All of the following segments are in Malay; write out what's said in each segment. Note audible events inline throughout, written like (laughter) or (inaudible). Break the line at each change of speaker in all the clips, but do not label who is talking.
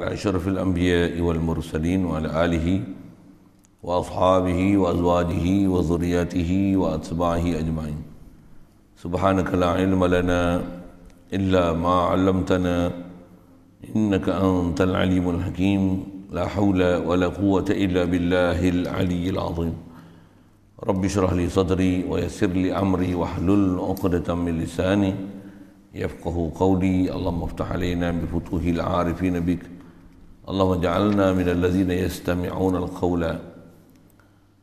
على أشرف الأنبياء والمرسلين وعلى آله وأصحابه وأزواجه وذرياته وأتباعه أجمعين سبحانك لا علم لنا إلا ما علمتنا إنك أنت العليم الحكيم لا حول ولا قوة إلا بالله العلي العظيم رب اشرح لي صدري ويسر لي أمري واحلل عقدة من لساني يفقه قولي اللهم افتح علينا بفتوح العارفين بك اللهم اجعلنا من الذين يستمعون القول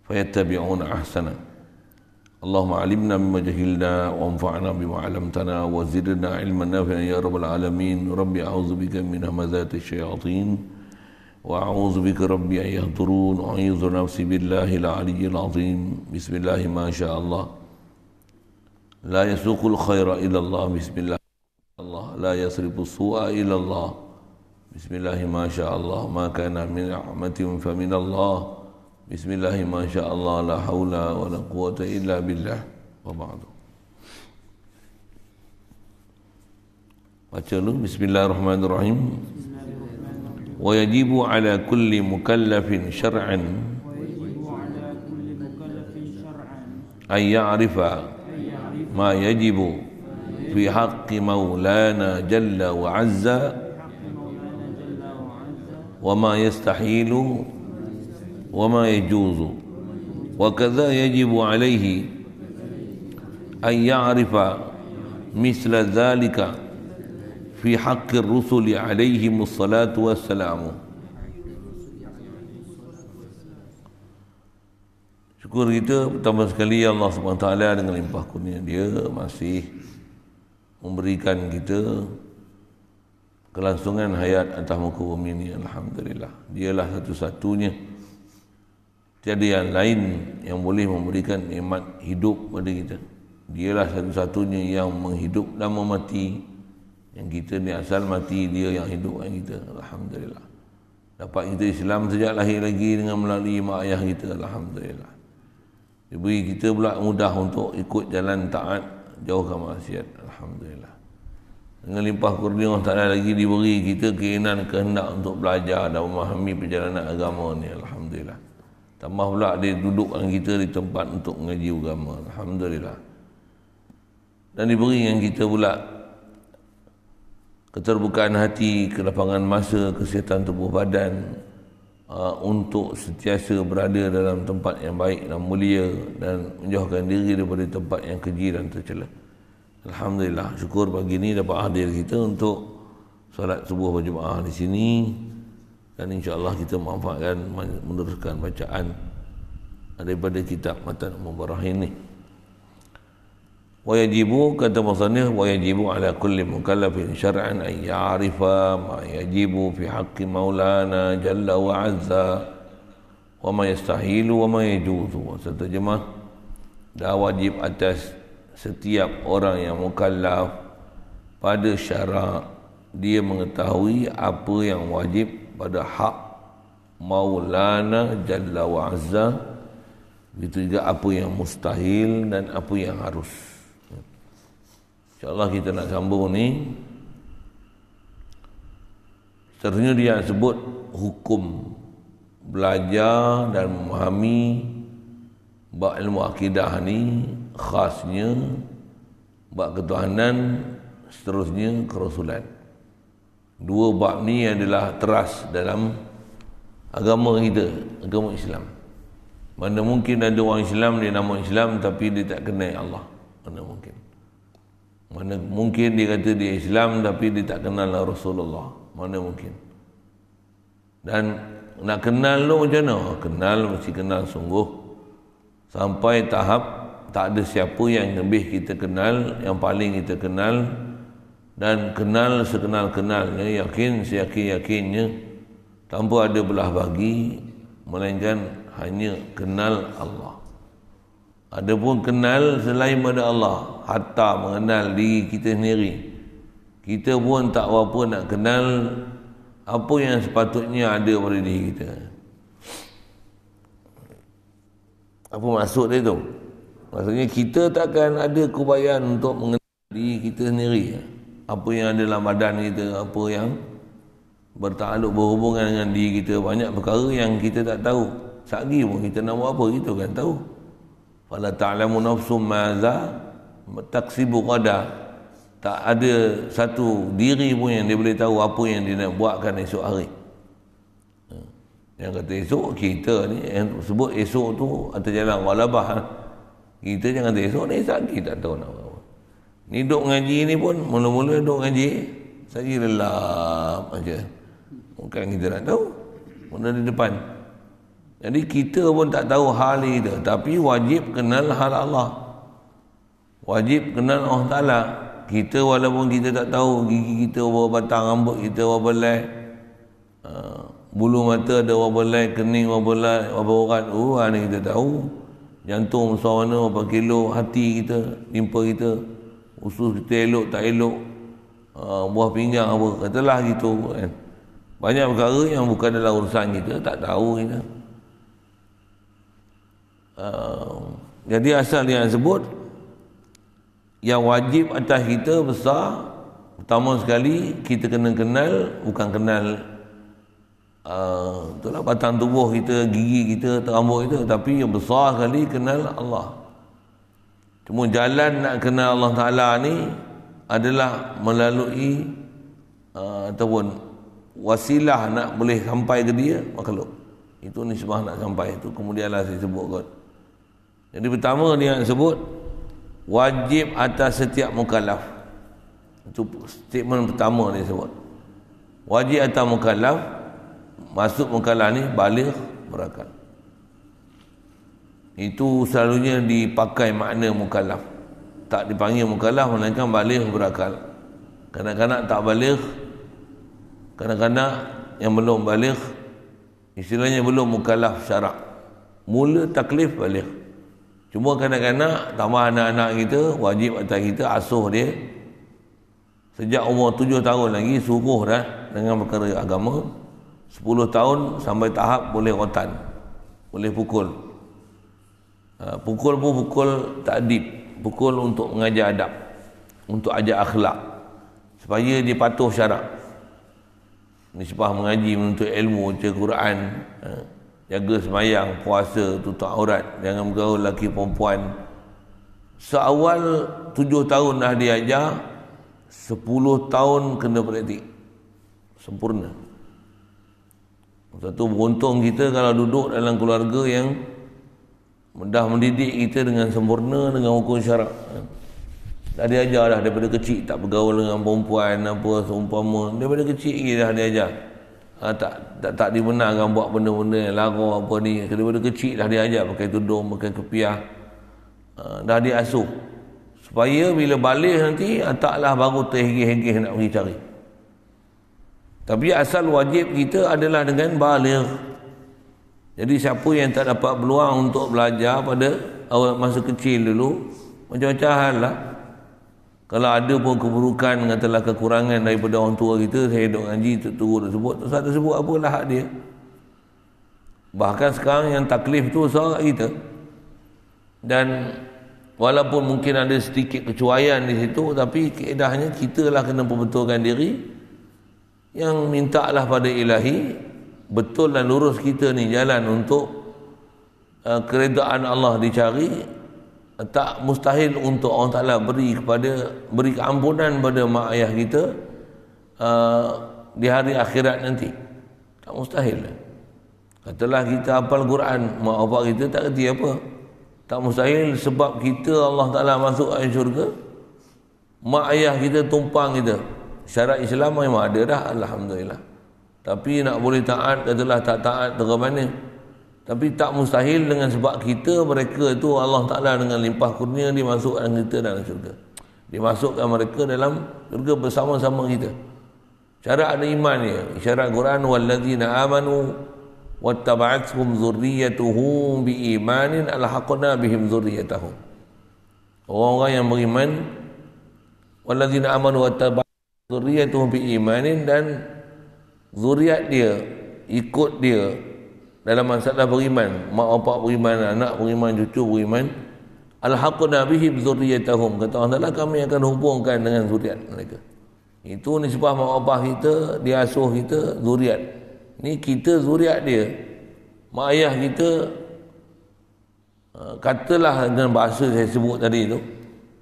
فيتبعون أحسنه اللهم علمنا مما جهلنا وانفعنا بما علمتنا وزدنا علما نافعا يا رب العالمين ربي أعوذ بك من همزات الشياطين وأعوذ بك ربي أن يهضرون أعيذ نفسي بالله العلي العظيم بسم الله ما شاء الله لا يسوق الخير إلى الله بسم الله الله لا يصرف السوء إلى الله بسم الله ما شاء الله ما كان من رحمة فمن الله بسم الله ما شاء الله لا حول ولا قوة إلا بالله وبعد الله الرحمن الرحيم ويجب على كل مكلف شرعا أن يعرف ما يجب في حق مولانا جل وعز وما يستحيل وما يجوز وكذا يجب عليه أن يعرف مثل ذلك في حق الرسل عليهم الصلاة والسلام Syukur kita pertama sekali ya Allah SWT dengan limpah kurnia dia masih memberikan kita kelangsungan hayat atas muka bumi ini Alhamdulillah dialah satu-satunya tiada yang lain yang boleh memberikan nikmat hidup pada kita dialah satu-satunya yang menghidup dan memati yang kita ni asal mati dia yang hidup hidupkan kita Alhamdulillah dapat kita Islam sejak lahir lagi dengan melalui mak ayah kita Alhamdulillah diberi kita pula mudah untuk ikut jalan taat jauhkan maksiat Alhamdulillah dengan limpah kurnia Allah Ta'ala lagi diberi kita keinginan kehendak untuk belajar dan memahami perjalanan agama ni Alhamdulillah tambah pula dia dudukkan kita di tempat untuk mengaji agama Alhamdulillah dan diberi yang kita pula keterbukaan hati, kelapangan masa, kesihatan tubuh badan uh, untuk sentiasa berada dalam tempat yang baik dan mulia dan menjauhkan diri daripada tempat yang keji dan tercelah. Alhamdulillah syukur pagi ni dapat hadir kita untuk solat subuh berjemaah di sini dan insyaAllah kita manfaatkan meneruskan bacaan daripada kitab Matan Mubarak ini wajibu kata masanih wajibu ala kulli mukallafin syar'an an ya'rifa ma yajibu fi haqqi maulana jalla wa azza wa ma yastahilu wa ma yajuzu wa satu jemaah dah wajib atas setiap orang yang mukallaf pada syarak dia mengetahui apa yang wajib pada hak maulana jalla wa azza begitu juga apa yang mustahil dan apa yang harus insyaallah kita nak sambung ni seterusnya dia sebut hukum belajar dan memahami bab ilmu akidah ni khasnya bab ketuhanan seterusnya kerasulan dua bab ni adalah teras dalam agama kita agama Islam mana mungkin ada orang Islam dia nama Islam tapi dia tak kenal Allah mana mungkin mana mungkin dia kata dia Islam tapi dia tak kenal Rasulullah mana mungkin dan nak kenal lo macam mana kenal mesti kenal sungguh sampai tahap tak ada siapa yang lebih kita kenal yang paling kita kenal dan kenal sekenal-kenalnya yakin seyakin-yakinnya tanpa ada belah bagi melainkan hanya kenal Allah ada pun kenal selain pada Allah hatta mengenal diri kita sendiri kita pun tak apa nak kenal apa yang sepatutnya ada pada diri kita apa maksud dia tu Maksudnya kita takkan ada kubayan untuk mengenali diri kita sendiri. Apa yang ada dalam badan kita, apa yang bertakluk berhubungan dengan diri kita. Banyak perkara yang kita tak tahu. Sagi pun kita nak buat apa, kita kan tahu. Fala ta'lamu nafsum ma'za taksibu qada. Tak ada satu diri pun yang dia boleh tahu apa yang dia nak buatkan esok hari. Yang kata esok kita ni, yang sebut esok tu atas jalan walabah. Ha? Kita jangan kata esok ni sakit tak tahu nak apa. Ni duk ngaji ni pun mula-mula duk ngaji saya lelap aja. Bukan kita tak tahu. Mula di depan. Jadi kita pun tak tahu hal itu. Tapi wajib kenal hal Allah. Wajib kenal Allah Ta'ala. Kita walaupun kita tak tahu gigi kita berapa batang, rambut kita berapa lai. Eh, bulu mata ada berapa lai, kening berapa lai, berapa urat. Oh, uh, ini kita tahu jantung besar mana apa kilo hati kita limpa kita usus kita elok tak elok uh, buah pinggang apa katalah gitu kan banyak perkara yang bukan dalam urusan kita tak tahu kita uh, jadi asal yang sebut yang wajib atas kita besar pertama sekali kita kena kenal bukan kenal Ah, itulah batang tubuh kita, gigi kita, rambut kita tapi yang besar kali kenal Allah. Cuma jalan nak kenal Allah Taala ni adalah melalui uh, ataupun wasilah nak boleh sampai ke dia makhluk. Itu nisbah nak sampai itu kemudianlah saya sebut kot. Jadi pertama dia nak sebut wajib atas setiap mukallaf. Itu statement pertama dia sebut. Wajib atas mukallaf masuk mengkalah ni balik berakal itu selalunya dipakai makna mukallaf tak dipanggil mukallaf melainkan balik berakal kadang-kadang tak balik kadang-kadang yang belum balik istilahnya belum mukallaf syarak mula taklif balik cuma kadang-kadang tambah anak-anak kita wajib atas kita asuh dia sejak umur tujuh tahun lagi suruh dah dengan perkara agama 10 tahun sampai tahap boleh rotan boleh pukul ha, pukul pun pukul tak adib, pukul untuk mengajar adab untuk ajar akhlak supaya dia patuh syarak nisbah mengaji menuntut ilmu baca Quran ha, jaga semayang puasa tutup aurat jangan bergaul lelaki perempuan seawal tujuh tahun dah diajar sepuluh tahun kena praktik sempurna sebab tu beruntung kita kalau duduk dalam keluarga yang mudah mendidik kita dengan sempurna dengan hukum syarak. Dah diajar dah daripada kecil tak bergaul dengan perempuan apa seumpama. Daripada kecil lagi dah diajar. Ha, ah, tak, tak tak dibenarkan buat benda-benda yang lara apa ni. Daripada kecil dah diajar pakai tudung, pakai kepiah. Ha, dah diasuh. Supaya bila balik nanti ha, ah, taklah baru terhigih-higih nak pergi cari. Tapi asal wajib kita adalah dengan baligh. Jadi siapa yang tak dapat peluang untuk belajar pada awal masa kecil dulu, macam-macam hal lah. Kalau ada pun keburukan katalah kekurangan daripada orang tua kita, saya dok ngaji tu turun tersebut, tak sebut, sebut apa lah hak dia. Bahkan sekarang yang taklif tu seorang kita. Dan walaupun mungkin ada sedikit kecuaian di situ, tapi keedahnya kita lah kena perbetulkan diri yang minta lah pada ilahi betul dan lurus kita ni jalan untuk uh, keredaan Allah dicari tak mustahil untuk Allah Ta'ala beri kepada beri keampunan pada mak ayah kita uh, di hari akhirat nanti tak mustahil katalah kita hafal Quran mak bapak kita tak kerti apa tak mustahil sebab kita Allah Ta'ala masuk ke syurga mak ayah kita tumpang kita syarat Islam memang ada dah Alhamdulillah tapi nak boleh taat adalah tak taat mana. tapi tak mustahil dengan sebab kita mereka itu Allah Ta'ala dengan limpah kurnia dimasukkan kita dalam syurga dimasukkan mereka dalam syurga bersama-sama kita syarat ada iman ya syarat Quran wallazina amanu wattaba'atuhum zurriyatuhum biimanin alhaqna bihim zurriyatahum orang-orang yang beriman wallazina amanu wattaba'atuhum itu bi imanin dan zuriat dia ikut dia dalam masalah beriman, mak bapak beriman, anak beriman, cucu beriman. Al-haqna bihi zuriatahum. Kata Allah kami akan hubungkan dengan zuriat mereka. Itu nisbah mak bapak kita, dia asuh kita, zuriat. Ni kita zuriat dia. Mak ayah kita ha, katalah dengan bahasa saya sebut tadi tu,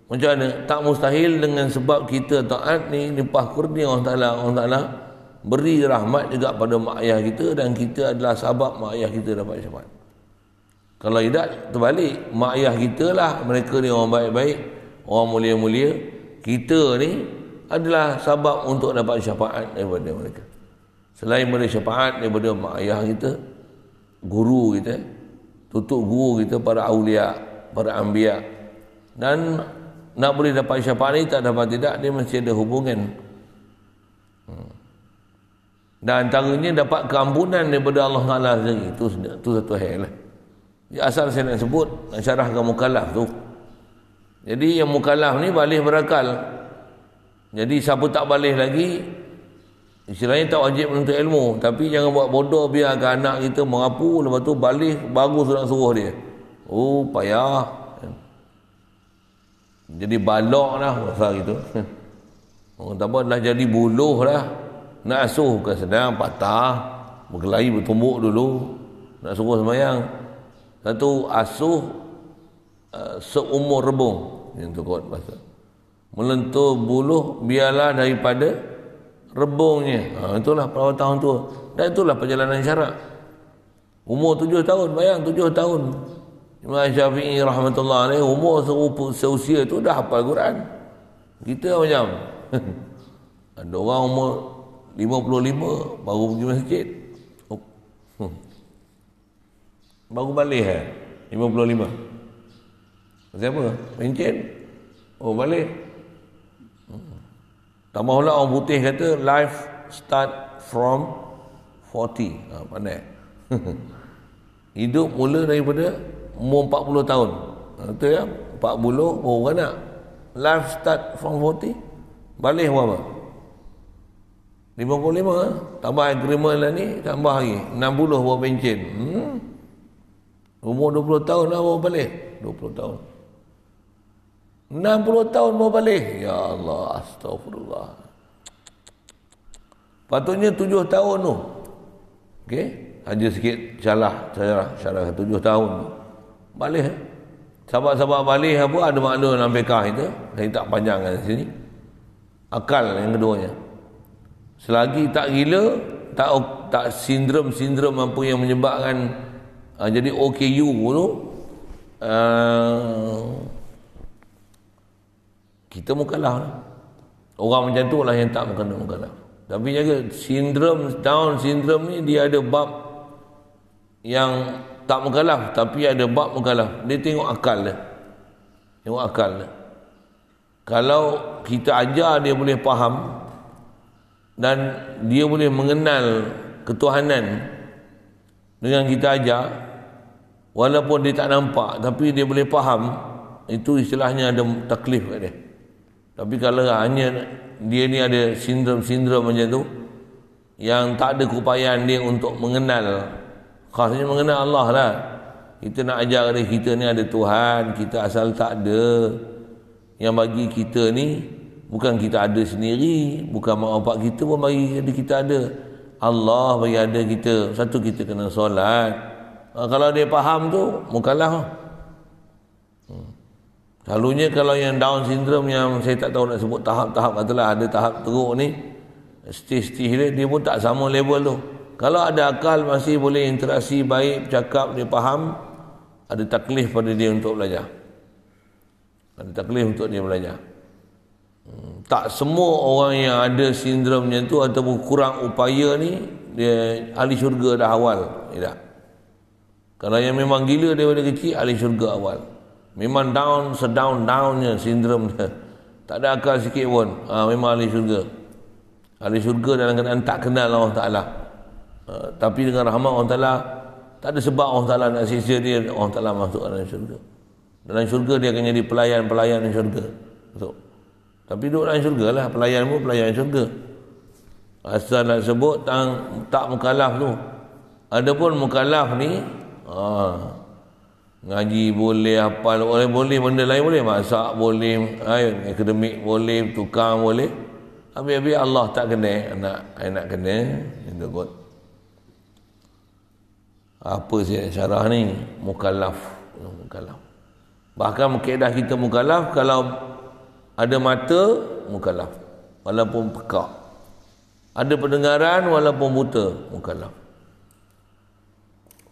macam mana? Tak mustahil dengan sebab kita taat ni limpah kurni Allah Ta'ala. Allah Ta'ala beri rahmat juga pada mak ayah kita dan kita adalah sebab mak ayah kita dapat syafaat. Kalau tidak, terbalik. Mak ayah kita lah. Mereka ni orang baik-baik. Orang mulia-mulia. Kita ni adalah sebab untuk dapat syafaat daripada mereka. Selain mereka syafaat daripada mak ayah kita, guru kita, tutup guru kita, para awliya, para ambiya, dan nak boleh dapat syafaat ni tak dapat tidak dia mesti ada hubungan hmm. dan antaranya dapat keampunan daripada Allah Ta'ala sendiri itu, itu satu hal lah asal saya nak sebut nak syarahkan mukallaf tu jadi yang mukallaf ni balik berakal jadi siapa tak balik lagi istilahnya tak wajib menuntut ilmu tapi jangan buat bodoh biar anak kita mengapu lepas tu balih bagus nak suruh dia oh payah jadi balok lah masa itu (laughs) orang kata apa dah jadi buluh lah nak asuh ke sedang patah berkelahi bertumbuk dulu nak suruh semayang satu asuh uh, seumur rebung yang tu kot bahasa melentur buluh biarlah daripada rebungnya ha, itulah perawatan tahun tua dan itulah perjalanan syarak umur tujuh tahun bayang tujuh tahun Imam Syafi'i rahmatullah ni umur serupa seusia tu dah hafal Quran. Kita macam (laughs) ada orang umur 55 baru pergi masjid. Oh. (laughs) Baru balik eh? 55. Siapa? Pencin? Oh, balik. Hmm. Tambah pula orang putih kata life start from 40. Ha, ah, pandai. (laughs) Hidup mula daripada umur 40 tahun tu ya 40 berapa nak life start from 40 balik berapa 55 ha? tambah agreement lah ni tambah lagi 60 berapa pencin hmm? umur 20 tahun lah berapa balik 20 tahun 60 tahun mau balik ya Allah astagfirullah patutnya 7 tahun tu ok hanya sikit salah salah salah 7 tahun tu balik sahabat-sahabat balik apa ada makna dalam bekah itu saya tak panjangkan sini akal yang keduanya selagi tak gila tak tak sindrom-sindrom apa yang menyebabkan uh, jadi OKU tu uh, kita mukalah orang macam tu lah yang tak muka mukalah mukalah tapi jaga sindrom down sindrom ni dia ada bab yang tak mukalaf tapi ada bab mukalaf dia tengok akal dia tengok akal dia kalau kita ajar dia boleh faham dan dia boleh mengenal ketuhanan dengan kita ajar walaupun dia tak nampak tapi dia boleh faham itu istilahnya ada taklif kat dia tapi kalau hanya dia ni ada sindrom-sindrom macam tu yang tak ada keupayaan dia untuk mengenal Khasnya mengenal Allah lah Kita nak ajar dia kita ni ada Tuhan Kita asal tak ada Yang bagi kita ni Bukan kita ada sendiri Bukan mak bapak kita pun bagi ada kita ada Allah bagi ada kita Satu kita kena solat ha, Kalau dia faham tu Mukalah ha. Selalunya kalau yang down syndrome yang saya tak tahu nak sebut tahap-tahap katalah ada tahap teruk ni stage-stage dia, dia pun tak sama level tu kalau ada akal masih boleh interaksi baik, cakap, dia faham, ada taklif pada dia untuk belajar. Ada taklif untuk dia belajar. Hmm, tak semua orang yang ada sindromnya tu ataupun kurang upaya ni, dia ahli syurga dah awal. Tidak. Kalau yang memang gila daripada kecil, ahli syurga awal. Memang down, sedown-downnya sindrom dia. (laughs) Tak ada akal sikit pun. Ha, memang ahli syurga. Ahli syurga dalam keadaan tak kenal Allah Ta'ala. Ta'ala. Eh, tapi dengan rahmat Allah Ta'ala tak ada sebab Allah Ta'ala nak sisa dia Allah Ta'ala masukkan dalam syurga dalam syurga dia akan jadi pelayan-pelayan di syurga so, tapi duduk dalam syurga lah pelayan pun pelayan syurga asal nak sebut tang, tak mukalaf tu ada pun mukalaf ni ha, ngaji boleh apa boleh boleh benda lain boleh masak boleh ayun, akademik boleh tukang boleh tapi Allah tak kena anak nak kena itu kot apa sih syarah ni mukallaf mukallaf bahkan kaedah kita mukallaf kalau ada mata mukallaf walaupun pekak ada pendengaran walaupun buta mukallaf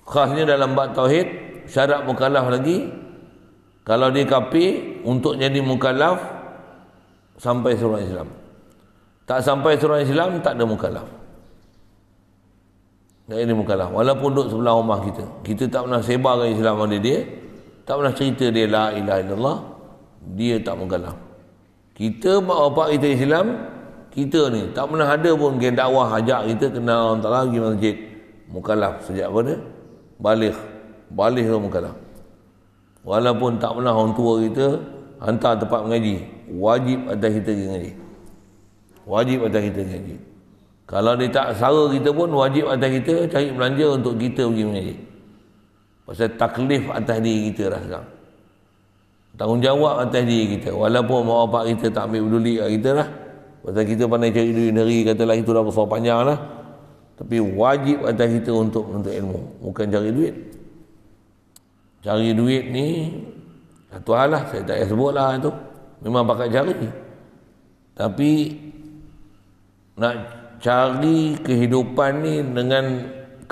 khasnya dalam bab tauhid syarat mukallaf lagi kalau dia kapi untuk jadi mukallaf sampai surah Islam tak sampai surah Islam tak ada mukallaf dan ini mukalah. Walaupun duduk sebelah rumah kita. Kita tak pernah sebarkan Islam pada dia. Tak pernah cerita dia la ilah illallah. Dia tak mukalah. Kita mak bapak kita Islam. Kita ni. Tak pernah ada pun geng dakwah ajak kita. Kenal orang tak lagi masjid. Mukalah. Sejak pada. Balik. Balik tu mukalah. Walaupun tak pernah orang tua kita. Hantar tempat mengaji. Wajib ada kita mengaji. Wajib ada kita mengaji. Kalau dia tak sara kita pun wajib atas kita cari belanja untuk kita pergi mengaji. Pasal taklif atas diri kita lah sekarang. Tanggungjawab atas diri kita. Walaupun mak bapak kita tak ambil peduli kat kita lah. Pasal kita pandai cari duit negeri katalah itulah besar panjang lah. Tapi wajib atas kita untuk untuk ilmu. Bukan cari duit. Cari duit ni satu hal lah. Saya tak payah sebut lah itu. Memang pakai cari. Tapi nak cari kehidupan ni dengan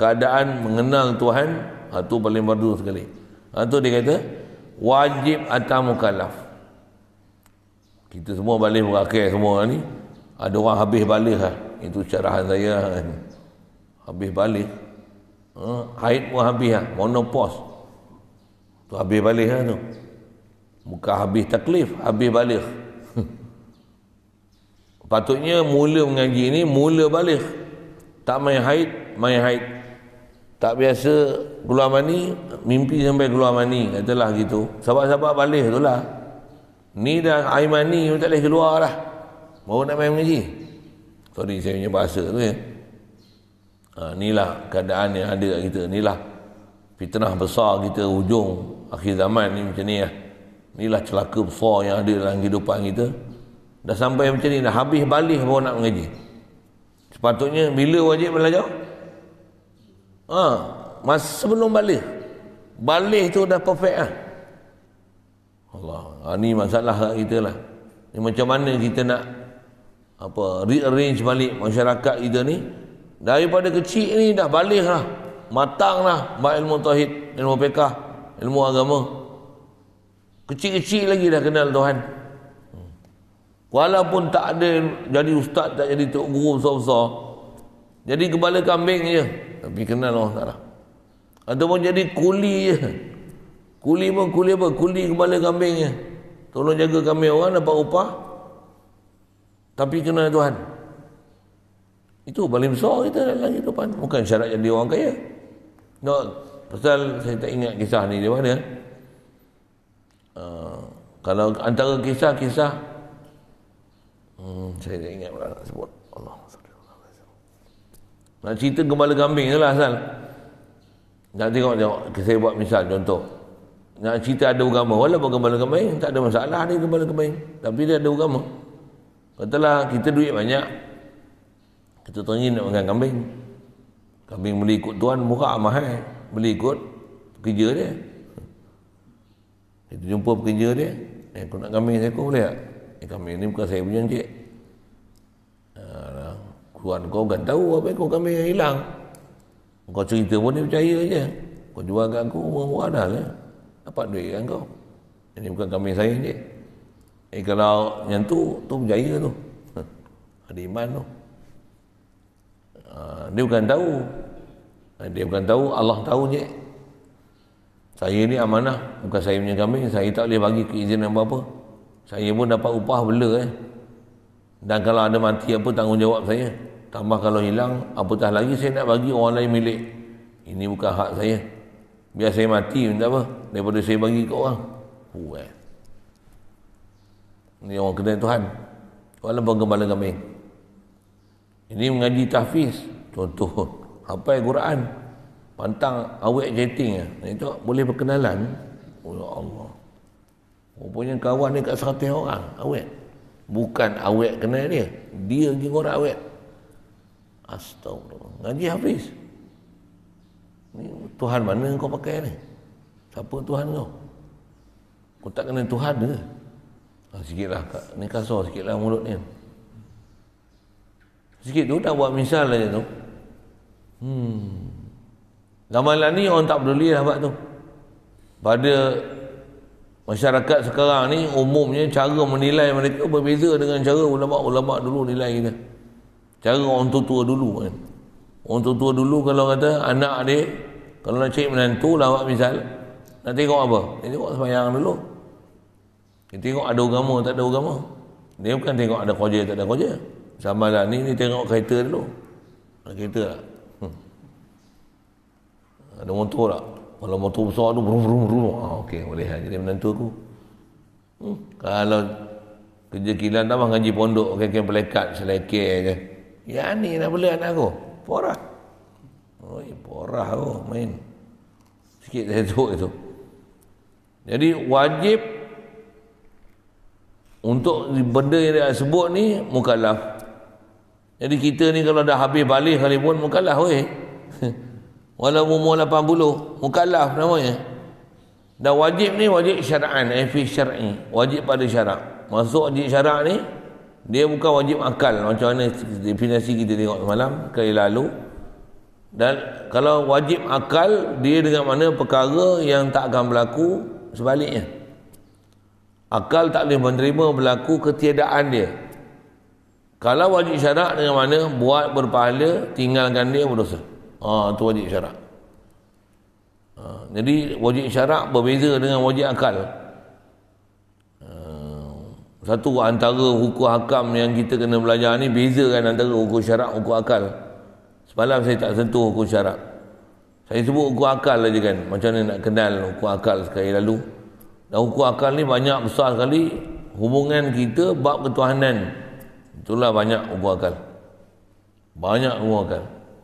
keadaan mengenal Tuhan itu ha, paling merdu sekali itu ha, dia kata wajib atas mukallaf kita semua balik berakhir semua ni ada orang habis balik lah itu carahan saya lah kan. habis balik ha, haid pun habis lah monopos tu habis balik lah tu bukan habis taklif habis balik Patutnya mula mengaji ni mula balik. Tak main haid, main haid. Tak biasa keluar mani, mimpi sampai keluar mani. Katalah gitu. Sahabat-sahabat balik tu lah. Ni dah air mani, tak boleh keluar lah. Baru nak main mengaji. Sorry saya punya bahasa tu ya. Ha, inilah keadaan yang ada kat kita. Inilah fitnah besar kita hujung akhir zaman ni macam ni lah. Inilah celaka besar yang ada dalam kehidupan kita. Dah sampai macam ni Dah habis balik baru nak mengaji Sepatutnya bila wajib belajar? Ha, masa sebelum balik Balik tu dah perfect lah Allah ha, Ni masalah kita lah ni macam mana kita nak apa rearrange balik masyarakat kita ni daripada kecil ni dah balik lah matang lah ilmu tauhid ilmu pekah ilmu agama kecil-kecil lagi dah kenal Tuhan Walaupun tak ada jadi ustaz, tak jadi tok guru besar-besar. Jadi kepala kambing je. Tapi kenal Allah Ta'ala. Ataupun jadi kuli je. Kuli pun kuli apa? Kuli kepala kambing je. Tolong jaga kambing orang dapat upah. Tapi kenal Tuhan. Itu paling besar kita dalam kehidupan. Bukan syarat jadi orang kaya. No, pasal saya tak ingat kisah ni di mana. Uh, kalau antara kisah-kisah Hmm. saya tak ingat pula nak sebut Allah nak cerita gembala kambing tu lah Hasan nak tengok tengok saya buat misal contoh nak cerita ada agama walaupun gembala kambing tak ada masalah ni gembala kambing tapi dia ada agama katalah kita duit banyak kita teringin nak makan kambing kambing boleh ikut tuan murah mahal boleh ikut pekerja dia kita jumpa pekerja dia eh aku nak kambing saya kau boleh tak eh kambing ni bukan saya punya encik Tuhan kau kan tahu apa yang kau kami yang hilang kau cerita pun dia percaya je kau jual kat aku murah-murah dah lah dapat duit kan kau ini bukan kami saya je eh kalau yang tu tu berjaya tu (laughs) ada iman tu ha, dia bukan tahu ha, dia bukan tahu Allah tahu je saya ni amanah bukan saya punya kami saya tak boleh bagi keizinan apa-apa saya pun dapat upah bela eh dan kalau ada mati apa tanggungjawab saya Tambah kalau hilang, apatah lagi saya nak bagi orang lain milik. Ini bukan hak saya. Biar saya mati, minta apa? Daripada saya bagi ke orang. Puan. Ini orang kena Tuhan. Walau penggembala kami. Ini mengaji tahfiz. Contoh, hafal Quran. Pantang awet chatting. Itu ah. boleh berkenalan. Oh ya Allah. Rupanya kawan ni kat seratus orang. Awet. Bukan awet kenal dia. Dia pergi korang awet. Astagfirullah. Ngaji habis. Ni Tuhan mana kau pakai ni? Siapa Tuhan kau? Kau tak kena Tuhan ke? Ha, sikitlah. Ni kasar sikitlah mulut ni. Sikit tu nak buat misal lah tu. Hmm. Zaman lah ni orang tak peduli lah buat tu. Pada masyarakat sekarang ni umumnya cara menilai mereka berbeza dengan cara ulama-ulama dulu nilai kita. Ni cara orang tua-tua dulu kan orang tua-tua dulu kalau kata anak dia kalau nak cari menantu lah awak misal nak tengok apa dia tengok semayang dulu dia tengok ada agama tak ada agama dia bukan tengok ada kerja tak ada kerja sama lah ni ni tengok kereta dulu ada kereta tak hmm. ada motor lah, kalau motor besar tu brum brum brum ah, ok boleh lah jadi menantu aku hmm. kalau kerja kilang tambah ngaji pondok kan pelekat selekir je Ya ni nak beli anak aku. Porah. Oi, porah aku main. Sikit saya tu itu. Jadi wajib untuk benda yang dia sebut ni mukallaf. Jadi kita ni kalau dah habis balik hari pun mukallaf weh. (laughs) Walau umur 80 mukallaf namanya. Dah wajib ni wajib syar'an, eh, fi syar'i, wajib pada syarak. Masuk wajib syarak ni dia bukan wajib akal macam mana definisi kita tengok semalam kali lalu dan kalau wajib akal dia dengan mana perkara yang tak akan berlaku sebaliknya akal tak boleh menerima berlaku ketiadaan dia kalau wajib syarak dengan mana buat berpahala tinggalkan dia berdosa ha, tu wajib syarak ha, jadi wajib syarak berbeza dengan wajib akal satu antara hukum hakam yang kita kena belajar ni bezakan antara hukum syarak hukum akal. Semalam saya tak sentuh hukum syarak. Saya sebut hukum akal saja kan. Macam mana nak kenal hukum akal sekali lalu. Dan hukum akal ni banyak besar sekali hubungan kita bab ketuhanan. Itulah banyak hukum akal. Banyak hukum akal.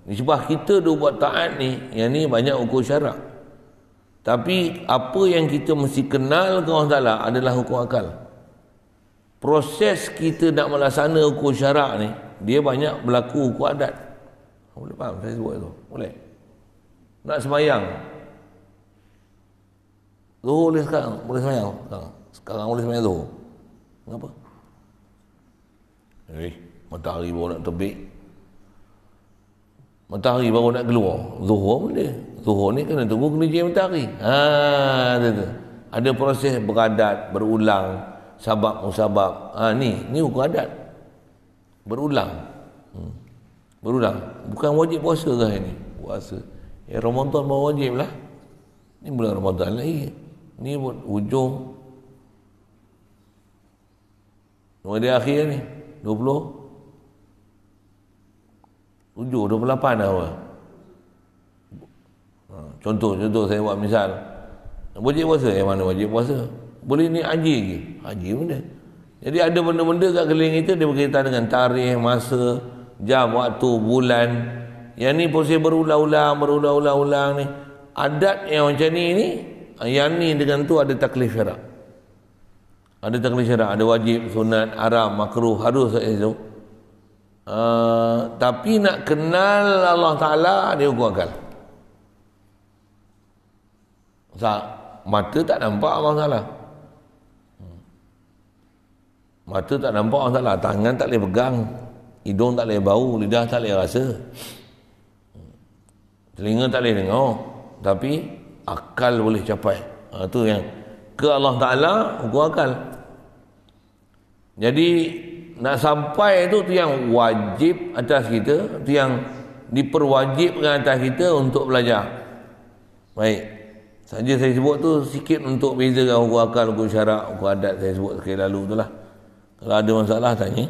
Sebab kita dah buat taat ni, yang ni banyak hukum syarak. Tapi apa yang kita mesti kenal ke Allah Ta'ala adalah Hukum akal proses kita nak melaksana hukum syarak ni dia banyak berlaku hukum adat boleh faham saya sebut itu boleh nak semayang Zuhur boleh sekarang boleh semayang sekarang sekarang boleh semayang Zuhur kenapa eh matahari baru nak terbit matahari baru nak keluar Zuhur boleh Zuhur ni kena tunggu kena jenis matahari Ha, ada, ada proses beradat berulang sabab musabab oh, ha, ni ni hukum adat berulang hmm. berulang bukan wajib puasa dah ini puasa ya Ramadan mau wajib lah ni bulan Ramadan lagi ni hujung Nombor dia akhir ni 20 tujuh, 28 dah apa ha, contoh contoh saya buat misal wajib puasa yang eh, mana wajib puasa boleh ni haji lagi haji benda jadi ada benda-benda kat keliling kita dia berkaitan dengan tarikh, masa jam, waktu, bulan yang ni pun berulang-ulang berulang-ulang ni adat yang macam ni ni yang ni dengan tu ada taklif syarak ada taklif syarak ada wajib, sunat, haram, makruh harus itu Uh, ah, tapi nak kenal Allah Ta'ala Dia hukum akal Sebab mata tak nampak Allah Ta'ala Mata tak nampak orang salah. Tangan tak boleh pegang. Hidung tak boleh bau. Lidah tak boleh rasa. Telinga tak boleh dengar. Tapi akal boleh capai. Ha, tu yang ke Allah Ta'ala hukum akal. Jadi nak sampai itu tu yang wajib atas kita. Tu yang diperwajibkan atas kita untuk belajar. Baik. Saja saya sebut tu sikit untuk bezakan hukum akal, hukum syarak, hukum adat saya sebut sekali lalu tu lah. Kalau ada masalah tanya.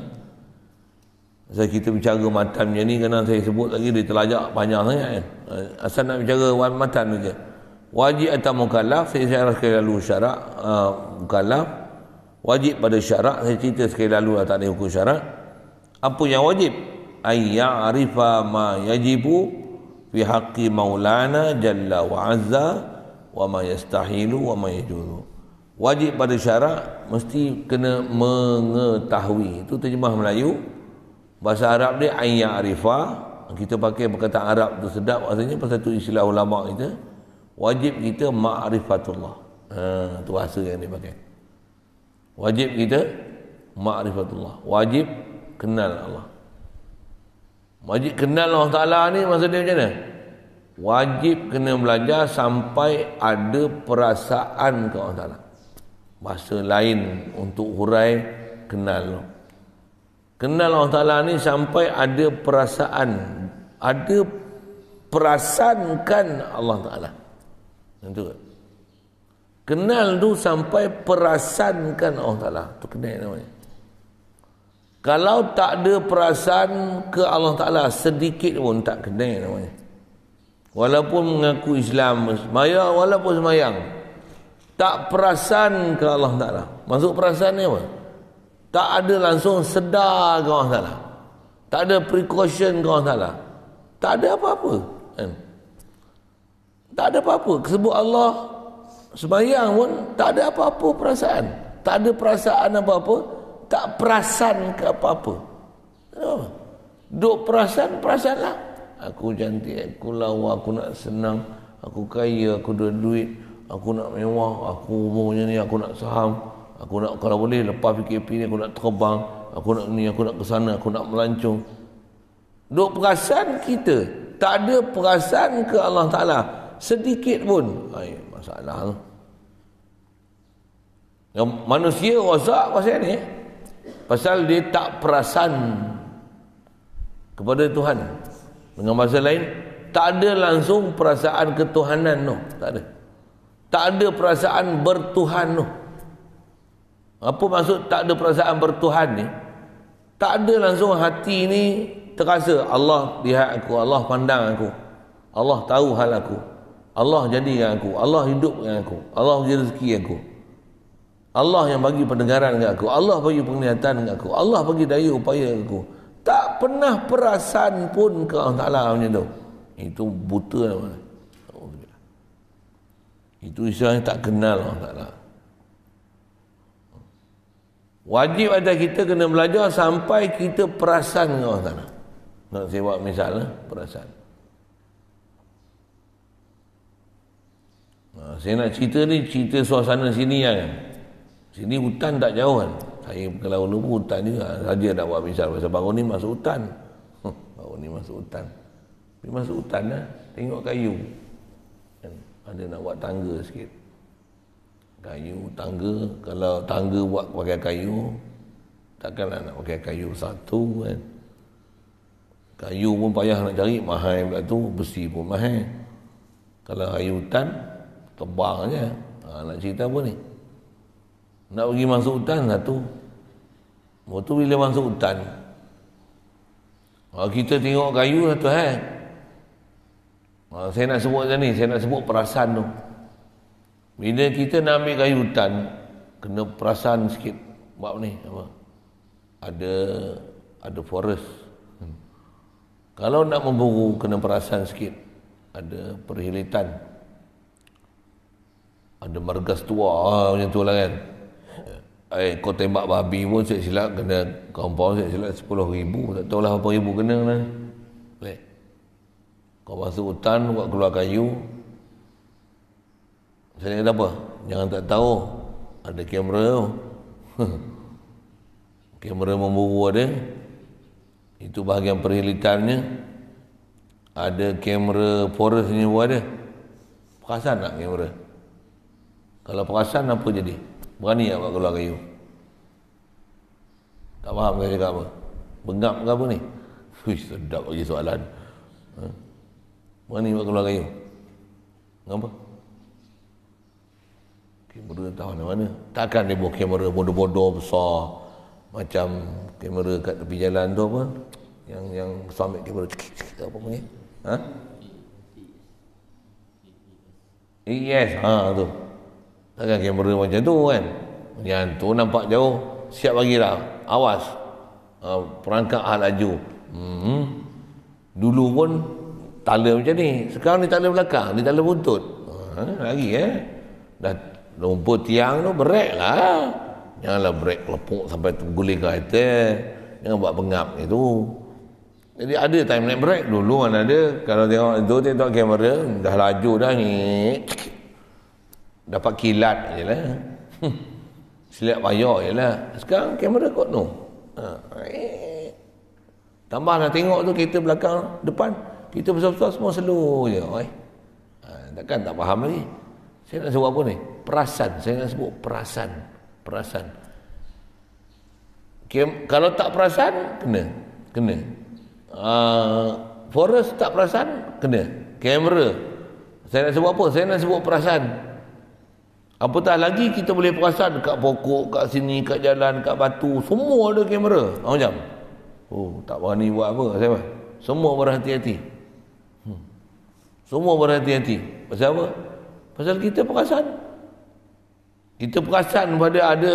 Asal kita bicara matan macam ni kadang saya sebut lagi dia terlajak panjang sangat kan. Asal nak bicara wan matan saja. Wajib atau mukallaf saya syarah sekali lalu syarak uh, ah, mukallaf. Wajib pada syarak saya cerita sekali lalu lah, tak ada hukum syarak. Apa yang wajib? Ayya'rifa ma yajibu fi haqqi maulana jalla wa azza wa ma yastahilu wa ma yajuru wajib pada syarak mesti kena mengetahui itu terjemah Melayu bahasa Arab dia ayat arifah kita pakai perkataan Arab tu sedap maksudnya pasal tu istilah ulama kita wajib kita ma'rifatullah ha, tu bahasa yang dia pakai wajib kita ma'rifatullah wajib kenal Allah wajib kenal Allah Ta'ala ni maksudnya macam mana wajib kena belajar sampai ada perasaan ke Allah Ta'ala bahasa lain untuk hurai kenal kenal Allah Ta'ala ni sampai ada perasaan ada perasankan Allah Ta'ala tentu kenal tu sampai perasankan Allah Ta'ala tu kenal namanya kalau tak ada perasan ke Allah Ta'ala sedikit pun tak kenal namanya walaupun mengaku Islam semayang, walaupun semayang tak perasan ke Allah Ta'ala. Masuk perasan ni apa? Tak ada langsung sedar ke Allah Ta'ala. Tak ada precaution ke Allah Ta'ala. Tak ada apa-apa. Kan? Tak ada apa-apa. Sebut Allah sembahyang pun tak ada apa-apa perasaan. Tak ada perasaan apa-apa. Tak perasan ke apa-apa. Tak Duk perasan, perasanlah. Aku cantik, aku lawa, aku nak senang. Aku kaya, aku ada duit aku nak mewah, aku umurnya ni aku nak saham, aku nak kalau boleh lepas PKP ni aku nak terbang, aku nak ni aku nak ke sana, aku nak melancung. Dok perasaan kita, tak ada perasaan ke Allah Taala sedikit pun. Ai masalah tu. Yang manusia rosak pasal ni. Eh? Pasal dia tak perasan kepada Tuhan. Dengan bahasa lain, tak ada langsung perasaan ketuhanan tu. No. Tak ada tak ada perasaan bertuhan tu. Apa maksud tak ada perasaan bertuhan ni? Tak ada langsung hati ni terasa Allah lihat aku, Allah pandang aku. Allah tahu hal aku. Allah jadi dengan aku, Allah hidup dengan aku, Allah bagi rezeki aku. Allah yang bagi pendengaran dengan aku, Allah bagi penglihatan dengan aku, Allah bagi daya upaya aku. Tak pernah perasan pun ke Allah Ta'ala macam tu. Itu buta namanya. Itu Islam yang tak kenal Allah Ta'ala. Wajib ada kita kena belajar sampai kita perasan dengan Allah Ta'ala. Nak saya misalnya, perasan. Ha, saya nak cerita ni, cerita suasana sini kan. Sini hutan tak jauh kan. Saya ke laut lupa hutan juga. Saja nak buat misal. Sebab baru ni masuk hutan. (laughs) baru ni masuk hutan. Tapi masuk hutan lah. Tengok kayu ada nak buat tangga sikit kayu tangga kalau tangga buat pakai kayu takkanlah nak pakai kayu satu kan kayu pun payah nak cari mahal pula tu besi pun mahal kalau kayu hutan tebang je ha, nak cerita apa ni nak pergi masuk hutan satu lah waktu bila masuk hutan Kalau ha, kita tengok kayu satu lah kan Ah, saya nak sebut macam ni, saya nak sebut perasan tu. Bila kita nak ambil kayu hutan, kena perasan sikit. Buat ni, apa? Ada ada forest. Hmm. Kalau nak memburu, kena perasan sikit. Ada perhilitan. Ada margas tua, ah, macam tu lah kan. Eh, kau tembak babi pun saya silap kena compound saya silap 10 ribu tak tahulah berapa ribu kena lah kan? Kau masuk hutan, kau keluar kayu. Saya kata apa? Jangan tak tahu. Ada kamera tu. (laughs) kamera memburu ada. Itu bahagian perhilitannya. Ada kamera forest ni pun ada. Perasan tak kamera? Kalau perasan apa jadi? Berani tak buat keluar kayu? Tak faham saya cakap apa? Bengap ke apa ni? (laughs) sedap lagi soalan. Ha? Berani buat keluar raya Kenapa? Kamera tahu mana, mana Takkan dia buat kamera bodoh-bodoh besar Macam kamera kat tepi jalan tu apa Yang yang suami kamera cekik-cekik apa punya Ha? Yes, ha tu Takkan kamera macam tu kan Yang tu nampak jauh Siap bagilah, awas uh, Perangkap hal laju hmm. Dulu pun tala macam ni sekarang ni tala belakang ni tala buntut ha, lagi eh dah lumpur tiang tu berek lah janganlah berek lepuk sampai guling ke atas jangan buat pengap itu jadi ada time naik break dulu kan ada kalau tengok itu tengok kamera dah laju dah ni dapat kilat je lah silap (laughs) payah je lah sekarang kamera kot tu ha. Eh. tambah nak tengok tu kereta belakang depan kita besar-besar semua slow je oi. Ha, takkan tak faham lagi Saya nak sebut apa ni? Perasan, saya nak sebut perasan Perasan okay, Kalau tak perasan, kena Kena uh, Forest tak perasan, kena Kamera Saya nak sebut apa? Saya nak sebut perasan Apatah lagi kita boleh perasan Kat pokok, kat sini, kat jalan, kat batu Semua ada kamera Macam? Oh, tak berani buat apa Saya apa? Semua berhati-hati. Semua berhati-hati. Pasal apa? Pasal kita perasan. Kita perasan pada ada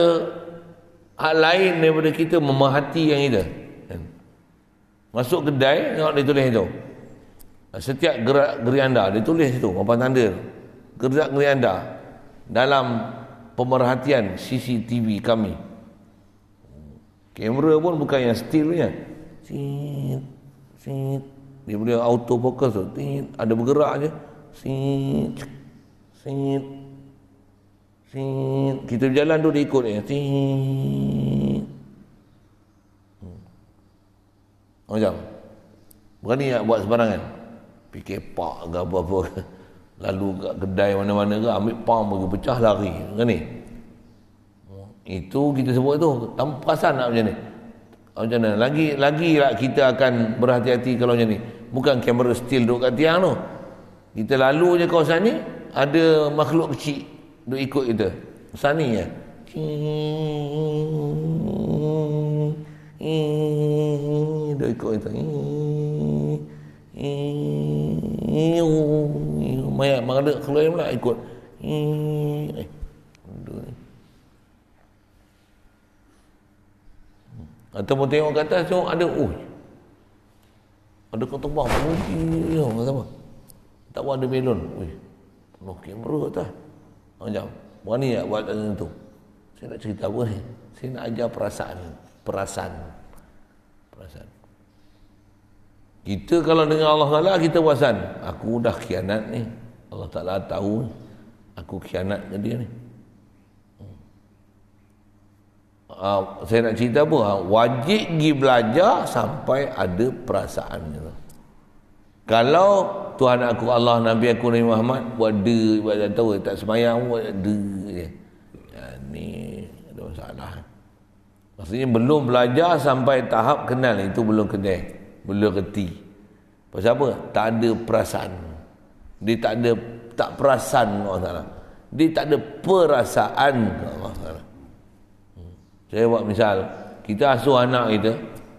hal lain daripada kita memahati yang kita. Kan? Masuk kedai, tengok dia tulis itu. Setiap gerak geri anda, dia tulis itu. Apa tanda? Gerak geri anda dalam pemerhatian CCTV kami. Kamera pun bukan yang steel punya. Kan? Sit, sit, dia boleh auto focus tu ada bergerak je sit sit sit kita berjalan tu dia ikut dia sit macam berani nak buat sebarangan fikir pak ke apa-apa lalu kat kedai mana-mana ke ambil pam bagi pecah lari kan ni itu kita sebut tu tanpa perasan nak macam ni Oh, macam mana lagi lagi lah kita akan berhati-hati kalau macam ni bukan kamera still duduk kat tiang tu kita lalu je kawasan ni ada makhluk kecil duduk ikut kita kawasan ni je ya? duduk ikut kita mayat mengadak keluar pula ikut Ataupun tengok ke atas tengok ada oi. Oh, ada ketubah mungkin ya orang sama. Tak ada melon. Oi. Penuh kamera atas. Orang jam. Berani ya? buat macam tu. Saya nak cerita apa ni? Saya nak ajar perasaan. Perasaan. Perasaan. Kita kalau dengar Allah Ta'ala, kita perasaan. Aku dah khianat ni. Allah Ta'ala tahu. Aku khianat ke dia ni. uh, saya nak cerita apa ha? wajib pergi belajar sampai ada perasaan kalau Tuhan aku Allah Nabi aku Nabi Muhammad buat de buat tak tahu tak semayang buat de ya. ya, ni ada masalah maksudnya belum belajar sampai tahap kenal itu belum kenal belum reti pasal apa tak ada perasaan dia tak ada tak perasan Allah Ta'ala. dia tak ada perasaan Allah Ta'ala. Saya buat misal, kita asuh anak kita,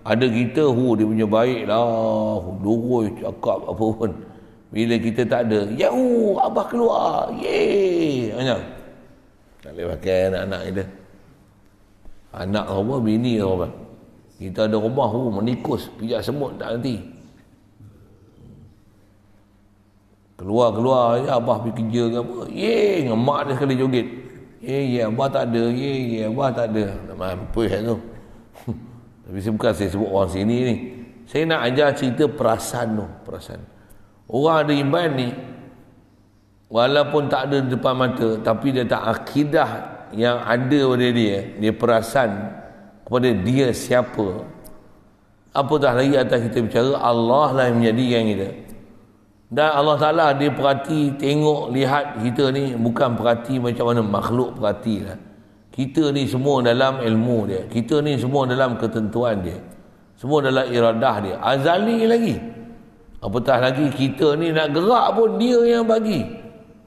ada kita hu oh, dia punya baik lah, lurus, cakap apa pun. Bila kita tak ada, ya hu, oh, abah keluar, ye Macam? Tak boleh pakai anak-anak kita. Anak apa, bini apa. Lah, kita ada rumah hu, oh, menikus, pijak semut tak nanti. Keluar-keluar, abah pergi kerja ke apa, ye dengan mak dia sekali joget. Ye ya, buat tak ada ya, ye Abah tak ada Tak mampu ya kan tu (laughs) Tapi saya bukan saya sebut orang sini ni Saya nak ajar cerita perasaan tu Perasaan Orang ada iman ni Walaupun tak ada depan mata Tapi dia tak akidah Yang ada pada dia Dia perasan Kepada dia siapa Apatah lagi atas kita bicara Allah lah yang menjadi yang kita dan Allah Ta'ala dia perhati tengok lihat kita ni bukan perhati macam mana makhluk perhati lah. Kita ni semua dalam ilmu dia. Kita ni semua dalam ketentuan dia. Semua dalam iradah dia. Azali lagi. Apatah lagi kita ni nak gerak pun dia yang bagi.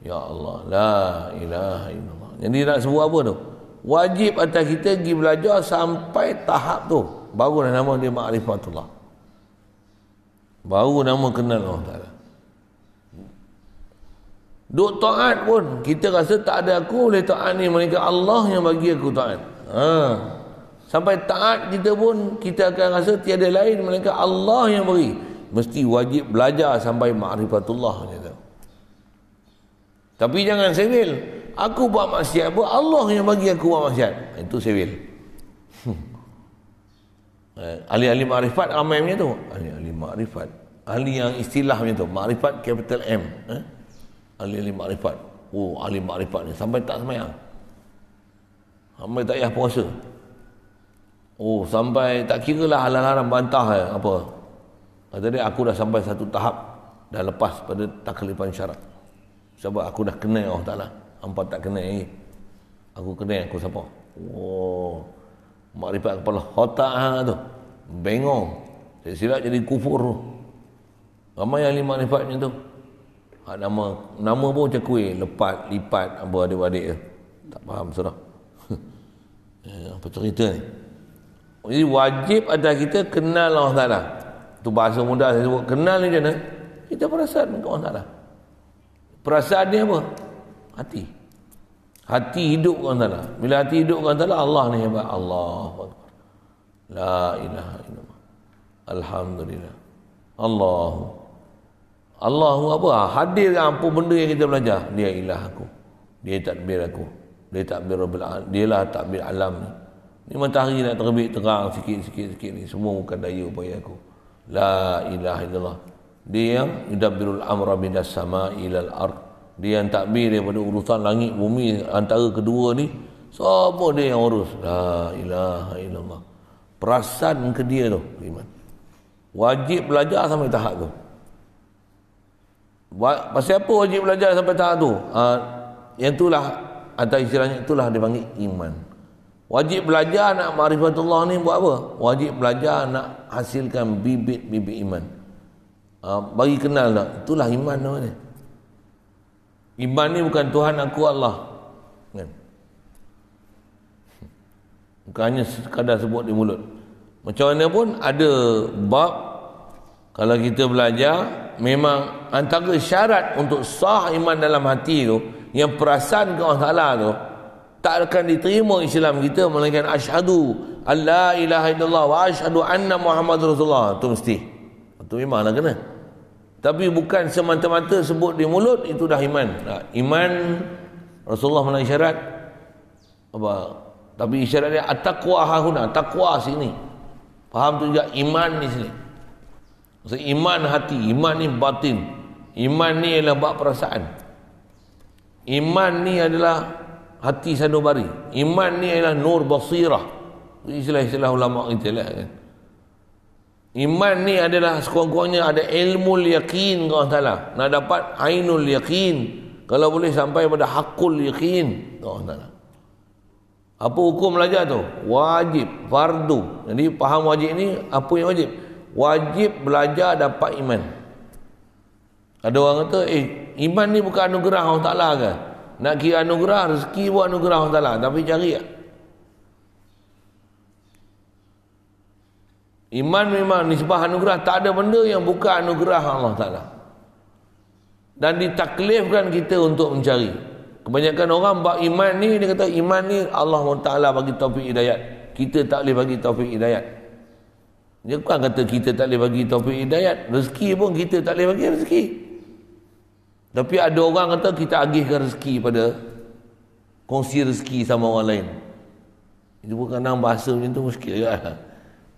Ya Allah. La ilaha illallah. Jadi nak sebut apa tu? Wajib atas kita pergi belajar sampai tahap tu. Baru lah nama dia ma'rifatullah. Baru nama kenal Allah Ta'ala. Duk taat pun kita rasa tak ada aku boleh taat ni mereka Allah yang bagi aku taat. Ha. Sampai taat kita pun kita akan rasa tiada lain mereka Allah yang beri. Mesti wajib belajar sampai Ma'rifatullah. kita. Tapi jangan sewil. Aku buat maksiat apa Allah yang bagi aku buat maksiat. Ha, itu sewil. Hmm. Ha, ahli-ahli Ma'rifat, ramai punya tu. Ahli-ahli Ma'rifat, Ahli yang istilah punya tu. Ma'rifat capital M. Eh? ahli makrifat oh ahli makrifat ni sampai tak semayang sampai tak yah puasa oh sampai tak kira lah halal haram bantah eh, apa kata dia aku dah sampai satu tahap dah lepas pada takalipan syarat sebab aku dah kenal Allah oh, Ta'ala hampa tak kenal eh. aku kenal aku siapa oh makrifat kepala otak ha, tu bengong silap jadi kufur tu ramai lima makrifatnya tu Hak nama nama pun macam kuih lepat lipat apa adik-adik dia. Tak faham sudah. (laughs) Ya, ya, apa cerita ni? Jadi wajib ada kita kenal Allah Taala. Tu bahasa mudah saya sebut kenal ni kena. Kita perasaan dengan Allah Taala. Perasaan dia apa? Hati. Hati hidup dengan Allah Taala. Bila hati hidup dengan Allah Taala, Allah ni hebat. Allah. La ilaha illallah. Alhamdulillah. Allahu. Allahu apa ah, hadir dengan apa benda yang kita belajar dia ilah aku dia takbir aku dia takbir rabbil alam dia lah takbir alam ni Ni matahari nak terbit terang sikit sikit sikit ni semua bukan daya upaya aku la ilaha illallah dia yang yudabbirul amra minas sama ilal ar. dia yang takbir daripada urusan langit bumi antara kedua ni semua dia yang urus la ilah illallah perasan ke dia tu iman wajib belajar sampai tahap tu Pasal apa wajib belajar sampai tahap tu? Ha, yang itulah antara istilahnya itulah dia panggil iman. Wajib belajar nak marifatullah ni buat apa? Wajib belajar nak hasilkan bibit-bibit iman. Ha, bagi kenal tak? Itulah iman nama namanya. Iman ni bukan Tuhan aku Allah. Kan? Bukan hanya sekadar sebut di mulut. Macam mana pun ada bab kalau kita belajar memang antara syarat untuk sah iman dalam hati tu yang perasaan ke Allah Ta'ala tu tak akan diterima Islam kita melainkan asyhadu alla ilaha illallah wa asyhadu anna muhammad rasulullah tu mesti tu memanglah kena tapi bukan semata-mata sebut di mulut itu dah iman ha, iman rasulullah mana isyarat apa tapi isyarat dia at-taqwa hahuna taqwa sini faham tu juga iman di sini Maksudnya iman hati, iman ni batin. Iman ni ialah bak perasaan. Iman ni adalah hati sanubari. Iman ni ialah nur basirah. Istilah-istilah ulama kita lah kan. Iman ni adalah sekurang-kurangnya ada ilmu yakin kau taala. Nak dapat ainul yakin. Kalau boleh sampai pada hakul yakin kau taala. Apa hukum belajar tu? Wajib, fardu. Jadi faham wajib ni apa yang wajib? wajib belajar dapat iman ada orang kata eh iman ni bukan anugerah Allah Ta'ala ke nak kira anugerah rezeki pun anugerah Allah Ta'ala tapi cari lah. iman memang nisbah anugerah tak ada benda yang bukan anugerah Allah Ta'ala dan ditaklifkan kita untuk mencari kebanyakan orang buat iman ni dia kata iman ni Allah Ta'ala bagi taufik hidayat kita tak boleh bagi taufik hidayat dia bukan kata kita tak boleh bagi taufik hidayat. Rezeki pun kita tak boleh bagi rezeki. Tapi ada orang kata kita agihkan rezeki pada kongsi rezeki sama orang lain. Itu pun kadang bahasa macam tu muskil juga.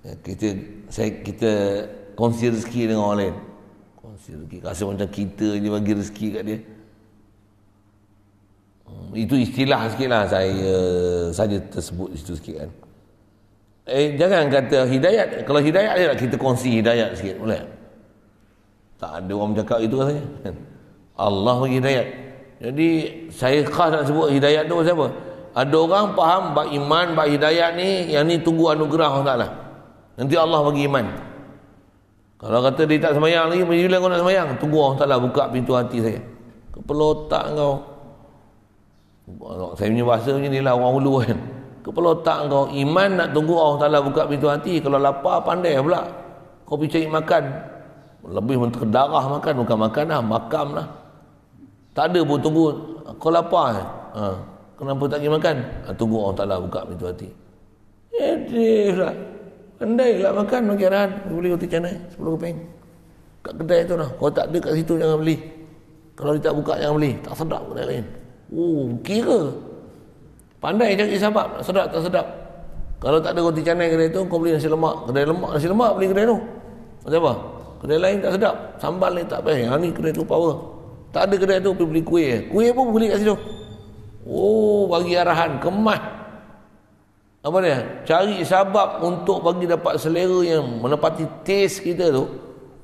Ya, kita, saya, kita kongsi rezeki dengan orang lain. Kongsi rezeki. Rasa macam kita je bagi rezeki kat dia. Hmm, itu istilah sikit lah saya saja tersebut situ sikit kan. Eh, jangan kata hidayat. Kalau hidayat, dia kita kongsi hidayat sikit. Boleh? Tak ada orang cakap itu katanya. (laughs) Allah bagi hidayat. Jadi, saya khas nak sebut hidayat tu pasal apa? Ada orang faham bak iman, bak hidayat ni, yang ni tunggu anugerah Allah lah. Nanti Allah bagi iman. Kalau kata dia tak semayang lagi, bila kau nak semayang? Tunggu Allah lah buka pintu hati saya. Kepala otak kau. Saya punya bahasa macam ni lah, orang ulu kan kepala otak kau iman nak tunggu Allah Ta'ala buka pintu hati kalau lapar pandai pula kau pergi cari makan lebih mentah darah makan bukan makan lah makam lah tak ada pun tunggu kau lapar eh? ha. kenapa tak pergi makan ha, tunggu Allah Ta'ala buka pintu hati Edeh lah Andai lah makan makanan Rahan Beli roti canai 10 keping Kat kedai tu lah Kalau tak ada kat situ Jangan beli Kalau dia tak buka Jangan beli Tak sedap kedai lain Oh kira Pandai cari sebab sedap tak sedap. Kalau tak ada roti canai kedai tu, kau beli nasi lemak. Kedai lemak, nasi lemak beli kedai tu. Macam apa? Kedai lain tak sedap. Sambal ni tak payah. Ha, ni kedai tu power. Tak ada kedai tu, pergi beli kuih. Kuih pun beli kat situ. Oh, bagi arahan. Kemas. Apa dia? Cari sebab untuk bagi dapat selera yang menepati taste kita tu.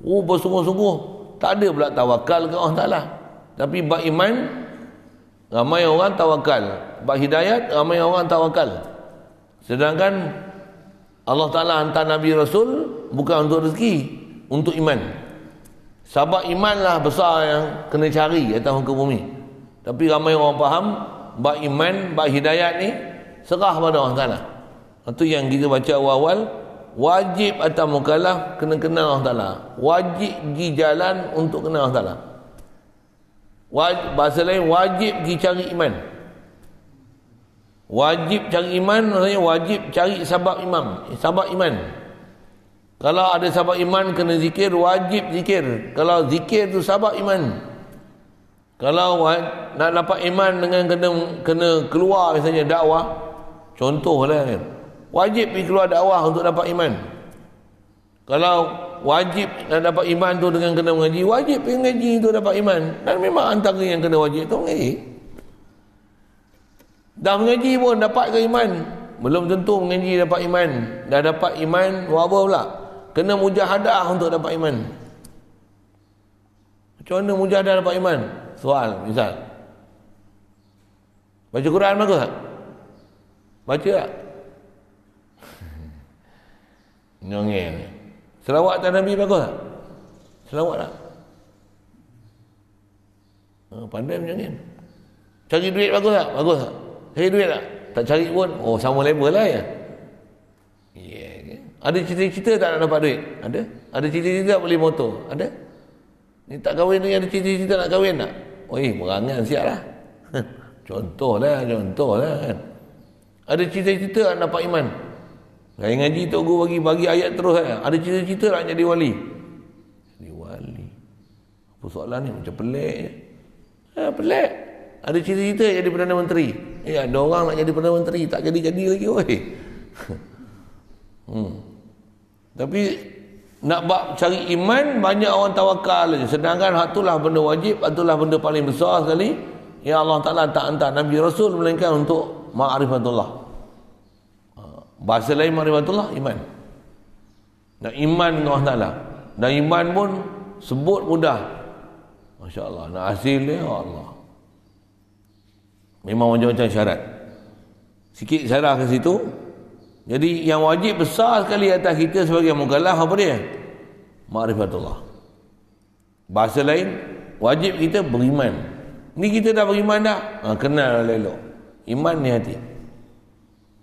Oh, bersungguh-sungguh. Tak ada pula tawakal ke Allah oh, Ta'ala. Tapi bak iman, ramai orang tawakal. Sebab hidayat ramai orang tawakal. Sedangkan Allah Ta'ala hantar Nabi Rasul bukan untuk rezeki. Untuk iman. Sebab imanlah besar yang kena cari atas muka bumi. Tapi ramai orang faham bak iman, bak hidayat ni serah pada Allah Ta'ala. Itu yang kita baca awal-awal. Wajib atas mukalah kena kenal Allah Ta'ala. Wajib pergi jalan untuk kenal Allah Ta'ala. bahasa lain wajib pergi cari Iman. Wajib cari iman maksudnya wajib cari sebab imam, sebab iman. Kalau ada sebab iman kena zikir, wajib zikir. Kalau zikir tu sebab iman. Kalau nak dapat iman dengan kena kena keluar misalnya dakwah, contohlah kan. Wajib pergi keluar dakwah untuk dapat iman. Kalau wajib nak dapat iman tu dengan kena mengaji, wajib pergi mengaji untuk dapat iman. Dan memang antara yang kena wajib tu mengaji. Okay. Dah mengaji pun dapat ke iman? Belum tentu mengaji dapat iman. Dah dapat iman, wabah pula. Kena mujahadah untuk dapat iman. Macam mana mujahadah dapat iman? Soal, misal. Baca Quran bagus tak? Baca tak? (laughs) Nyongin. Selawat tak Nabi bagus tak? Selawat tak? Oh, pandai menyongin. Cari duit bagus tak? Bagus tak? Cari duit tak? Tak cari pun. Oh, sama level lah ya. Yeah. Ya ada cerita-cerita tak nak dapat duit? Ada. Ada cerita-cerita tak beli motor? Ada. Ni tak kahwin ni ada cerita-cerita nak kahwin tak? Oh, eh, merangan siap lah. (laughs) contoh lah, contoh lah kan. Ada cerita-cerita nak dapat iman? Saya ngaji tu gua bagi bagi ayat terus kan. Ada cerita-cerita nak jadi wali? Jadi wali. Apa soalan ni? Macam pelik. Ha, pelik. Ada cerita-cerita jadi Perdana Menteri. Ya, ada orang nak jadi Perdana Menteri, tak jadi-jadi lagi, oi. Hmm. Tapi, nak bab cari iman, banyak orang tawakal je. Sedangkan, itulah benda wajib, itulah benda paling besar sekali. Ya Allah Ta'ala tak hantar Nabi Rasul, melainkan untuk ma'rifatullah. Ha, bahasa lain ma'rifatullah, iman. Nak iman Allah Ta'ala. Dan iman pun, sebut mudah. Masya Allah, nak hasil dia, ya Allah. Memang macam-macam syarat. Sikit syarat ke situ. Jadi yang wajib besar sekali atas kita sebagai mukallaf apa dia? Ma'rifatullah. Bahasa lain, wajib kita beriman. Ni kita dah beriman dah? Ha, kenal lelok. Iman ni hati.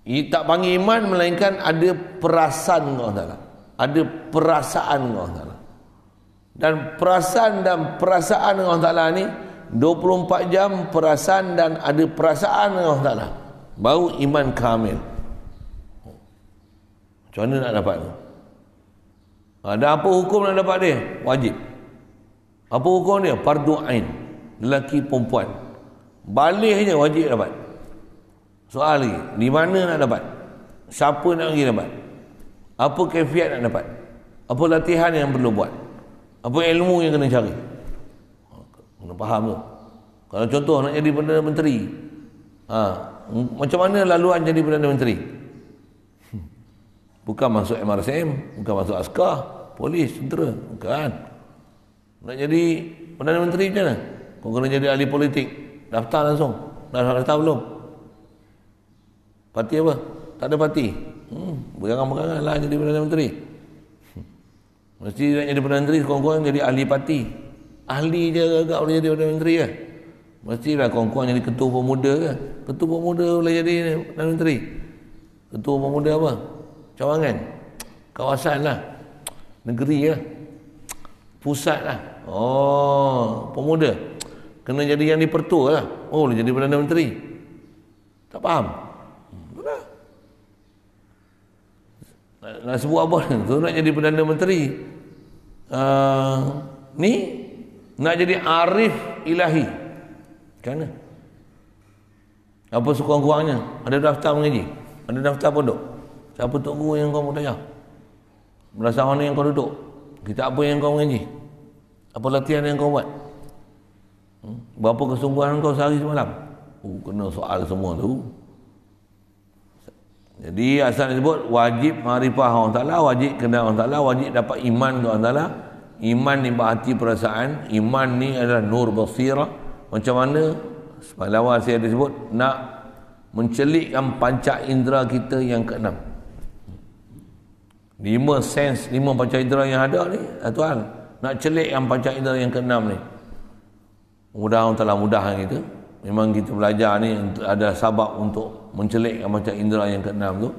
I, tak panggil iman melainkan ada perasaan Allah Ta'ala. Ada perasaan Allah Ta'ala. Dan perasaan dan perasaan Allah Ta'ala ni 24 jam perasan dan ada perasaan Allah Ta'ala baru iman kamil macam mana nak dapat tu ada apa hukum nak dapat dia wajib apa hukum dia pardu'ain lelaki perempuan balihnya wajib dapat soal lagi di mana nak dapat siapa nak pergi dapat apa kefiat nak dapat apa latihan yang perlu buat apa ilmu yang kena cari Kena faham tu. Kalau contoh nak jadi Perdana Menteri. Ha, macam mana laluan jadi Perdana Menteri? Hmm. Bukan masuk MRSM, bukan masuk askar, polis, tentera. Bukan. Nak jadi Perdana Menteri macam mana? Kau kena jadi ahli politik. Daftar langsung. Dah daftar belum? Parti apa? Tak ada parti. Hmm, berangan-berangan lah jadi Perdana Menteri. Hmm. Mesti nak jadi Perdana Menteri, kau-kau jadi ahli parti ahli je agak boleh jadi Perdana Menteri kan mestilah kawan-kawan jadi ketua pemuda kan ketua pemuda boleh jadi Perdana Menteri ketua pemuda apa cawangan kawasan lah negeri lah pusat lah oh pemuda kena jadi yang dipertua lah oh boleh jadi Perdana Menteri tak faham hmm, nak sebut apa (laughs) tu nak jadi Perdana Menteri uh, ni nak jadi arif ilahi. Macam mana? Apa sekurang-kurangnya? Ada daftar mengaji? Ada daftar pondok? Siapa tok guru yang kau mau tanya? Belasa mana yang kau duduk? Kita apa yang kau mengaji? Apa latihan yang kau buat? Hmm? Berapa kesungguhan kau sehari semalam? Uh, kena soal semua tu. Jadi asal disebut wajib marifah Allah Ta'ala, wajib kena Allah Ta'ala, wajib dapat iman ke Allah Ta'ala, iman ni berarti perasaan iman ni adalah nur basirah macam mana semalam awal saya ada sebut nak mencelikkan panca indera kita yang keenam lima sens lima panca indera yang ada ni eh, tuan nak celikkan panca indera yang keenam ni mudah orang telah mudah kan lah kita memang kita belajar ni ada sabab untuk mencelikkan panca indera yang keenam tu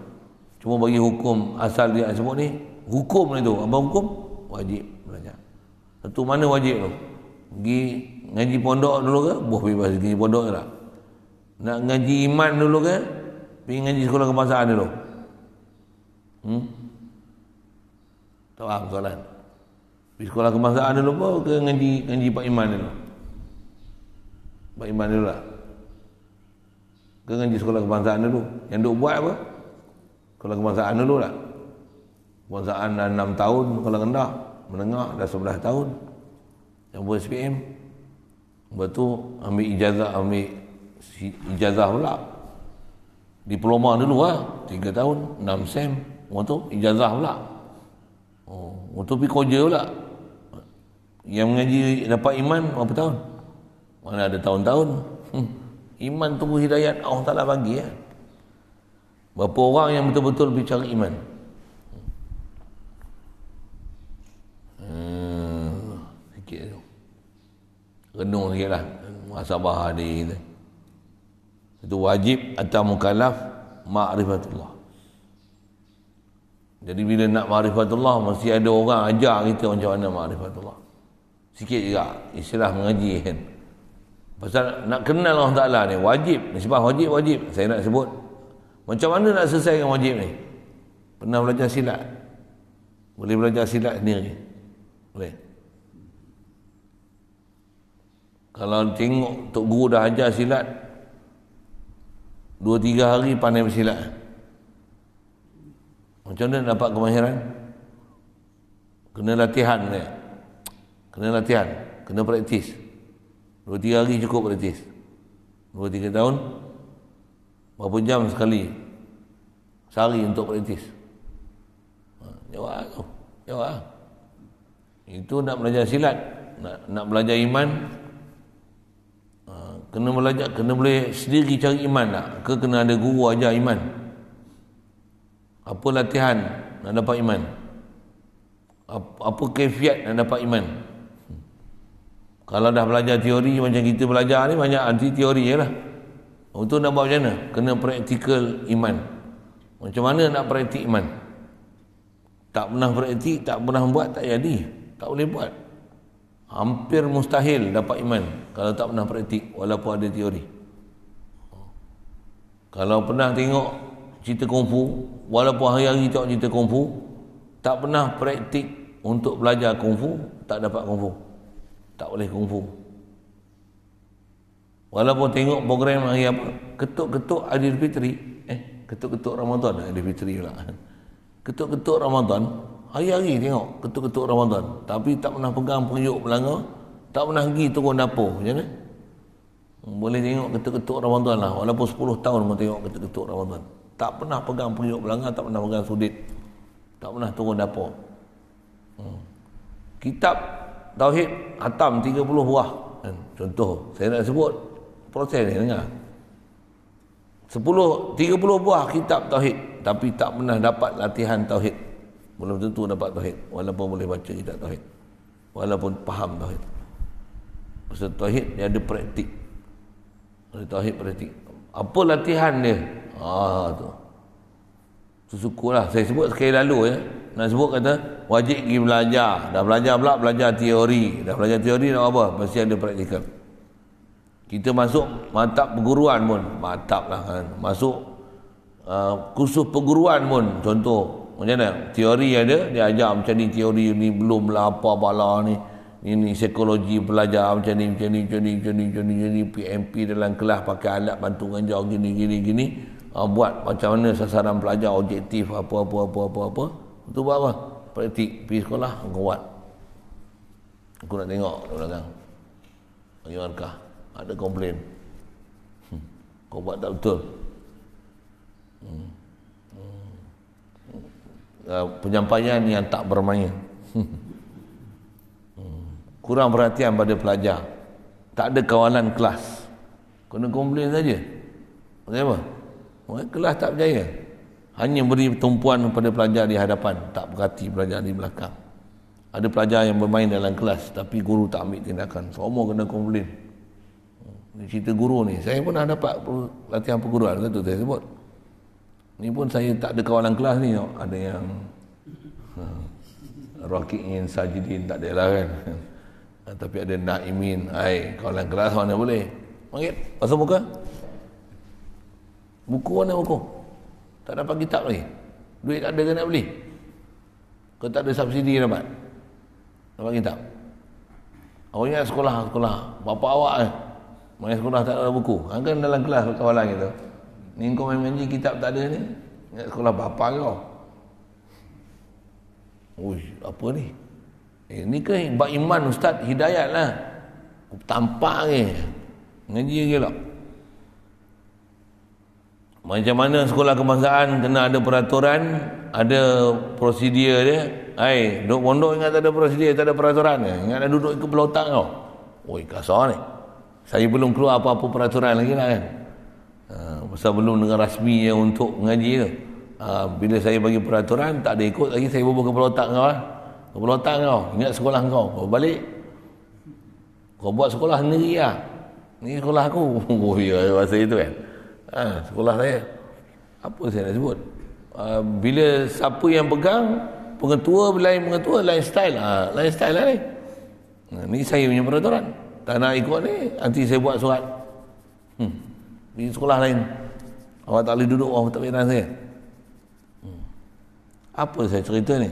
cuma bagi hukum asal dia sebut ni hukum ni tu apa hukum wajib satu mana wajib tu? Pergi ngaji pondok dulu ke? Boh bebas ngaji pondok ke tak? Nak ngaji iman dulu ke? Pergi ngaji sekolah kebangsaan dulu. Hmm? Tak faham soalan. Pergi sekolah kebangsaan dulu ke? ke ngaji, ngaji Pak Iman dulu? Pak Iman dulu lah. Ke ngaji sekolah kebangsaan dulu? Yang duk buat apa? Sekolah kebangsaan dulu lah. Kebangsaan dah 6 tahun kalau rendah menengah dah 11 tahun yang buat SPM lepas tu ambil ijazah ambil ijazah pula diploma dulu lah ha? 3 tahun 6 sem lepas tu ijazah pula oh, lepas tu pergi kerja pula yang mengaji dapat iman berapa tahun mana ada tahun-tahun hmm. iman tunggu hidayat Allah Ta'ala bagi ya? berapa orang yang betul-betul pergi iman sikit tu renung sikit lah masabah ni itu wajib atau mukalaf ma'rifatullah jadi bila nak ma'rifatullah mesti ada orang ajar kita macam mana ma'rifatullah sikit juga istilah mengaji kan pasal nak kenal Allah Ta'ala ni wajib sebab wajib wajib saya nak sebut macam mana nak selesai selesaikan wajib ni pernah belajar silat boleh belajar silat sendiri boleh Kalau tengok Tok Guru dah ajar silat Dua tiga hari pandai bersilat Macam mana dapat kemahiran Kena latihan dia Kena latihan Kena praktis Dua tiga hari cukup praktis Dua tiga tahun Berapa jam sekali Sehari untuk praktis ha, Jawab lah tu Jawab lah. Itu nak belajar silat Nak, nak belajar iman kena belajar kena boleh sendiri cari iman tak ke kena ada guru ajar iman apa latihan nak dapat iman apa, apa kefiat nak dapat iman kalau dah belajar teori macam kita belajar ni banyak anti teori je lah untuk nak buat macam mana kena praktikal iman macam mana nak praktik iman tak pernah praktik tak pernah buat tak jadi tak boleh buat hampir mustahil dapat iman kalau tak pernah praktik walaupun ada teori kalau pernah tengok cerita kungfu walaupun hari-hari tengok cerita kungfu tak pernah praktik untuk belajar kungfu tak dapat kungfu tak boleh kungfu walaupun tengok program hari apa ketuk-ketuk Fitri, eh ketuk-ketuk Ramadan Fitri lah, (laughs) ketuk-ketuk Ramadan Hari-hari tengok ketuk-ketuk Ramadan. Tapi tak pernah pegang periuk belanga. Tak pernah pergi turun dapur. Macam mana? Hmm, boleh tengok ketuk-ketuk Ramadan lah. Walaupun 10 tahun pun tengok ketuk-ketuk Ramadan. Tak pernah pegang periuk belanga. Tak pernah pegang sudit. Tak pernah turun dapur. Hmm. Kitab Tauhid Hatam 30 buah. Hmm, contoh. Saya nak sebut. Proses ni dengar. 10, 30 buah kitab Tauhid. Tapi tak pernah dapat latihan Tauhid belum tentu dapat tauhid walaupun boleh baca kitab tauhid walaupun faham tauhid pasal tauhid dia ada praktik ada tauhid praktik apa latihan dia ha ah, tu sesukulah saya sebut sekali lalu ya nak sebut kata wajib pergi belajar dah belajar pula belajar teori dah belajar teori nak apa mesti ada praktikal kita masuk matap perguruan pun matap lah kan masuk uh, kursus perguruan pun contoh macam mana? Teori ada, dia ajar macam ni teori ni belum lah apa bala ni. Ini psikologi pelajar macam ni, macam ni, macam ni, macam ni, macam ni, macam ni, PMP dalam kelas pakai alat bantu jauh gini, gini, gini. Ha, buat macam mana sasaran pelajar objektif apa, apa, apa, apa, apa. Itu buat apa? Praktik, pergi sekolah, kau buat. Aku nak tengok di belakang. Bagi markah. Ada komplain. Hmm. Kau buat tak betul. Hmm. Ah, penyampaian yang tak bermain kurang perhatian pada pelajar tak ada kawalan kelas kena komplain saja kenapa? Mereka kelas tak berjaya hanya beri tumpuan kepada pelajar di hadapan tak berhati pelajar di belakang ada pelajar yang bermain dalam kelas tapi guru tak ambil tindakan semua kena komplain ini hmm. cerita guru ni saya pun dah dapat latihan perguruan tu saya sebut ini pun saya tak ada kawalan kelas ni Ada yang ha, Rakiin, Sajidin tak ada lah kan. Ha, tapi ada Naimin, hai kawalan kelas mana boleh? Panggil, pasang muka. Buku mana buku? Tak dapat kitab lagi. Duit tak ada ke nak beli? Kau tak ada subsidi dapat? Dapat kitab? Awak ingat sekolah, sekolah. Bapak awak eh. Mereka sekolah tak ada buku. Ha, kan dalam kelas kawalan kita. Gitu. Ni kau main ngaji kitab tak ada ni. Ingat sekolah bapa kau. Ui, apa ni? Ini eh, ke bab iman ustaz hidayat lah. Tampak ni. Ngaji ke lah. Macam mana sekolah kebangsaan kena ada peraturan, ada prosedur dia. Hai, duduk pondok ingat tak ada prosedur, tak ada peraturan. ya. Ingat ada duduk ikut pelotak kau. Ui, kasar ni. Saya belum keluar apa-apa peraturan lagi lah kan. Ustaz belum dengan rasmi yang untuk mengaji tu. Ha, ah, bila saya bagi peraturan tak ada ikut lagi saya bubuh kepala otak kau ke ah. Kepala otak kau, ingat sekolah kau. Kau balik. Kau buat sekolah sendiri ah. Ni sekolah aku. (laughs) Oh ya masa itu kan. Ha, sekolah saya. Apa saya nak sebut? Ha, bila siapa yang pegang pengetua lain pengetua lain style ha, lain style lah ni. Ha, ni saya punya peraturan. Tak nak ikut ni, nanti saya buat surat. Hmm. Di sekolah lain. Awak tak boleh duduk, awak tak fitnah saya. Hmm. Apa saya cerita ni?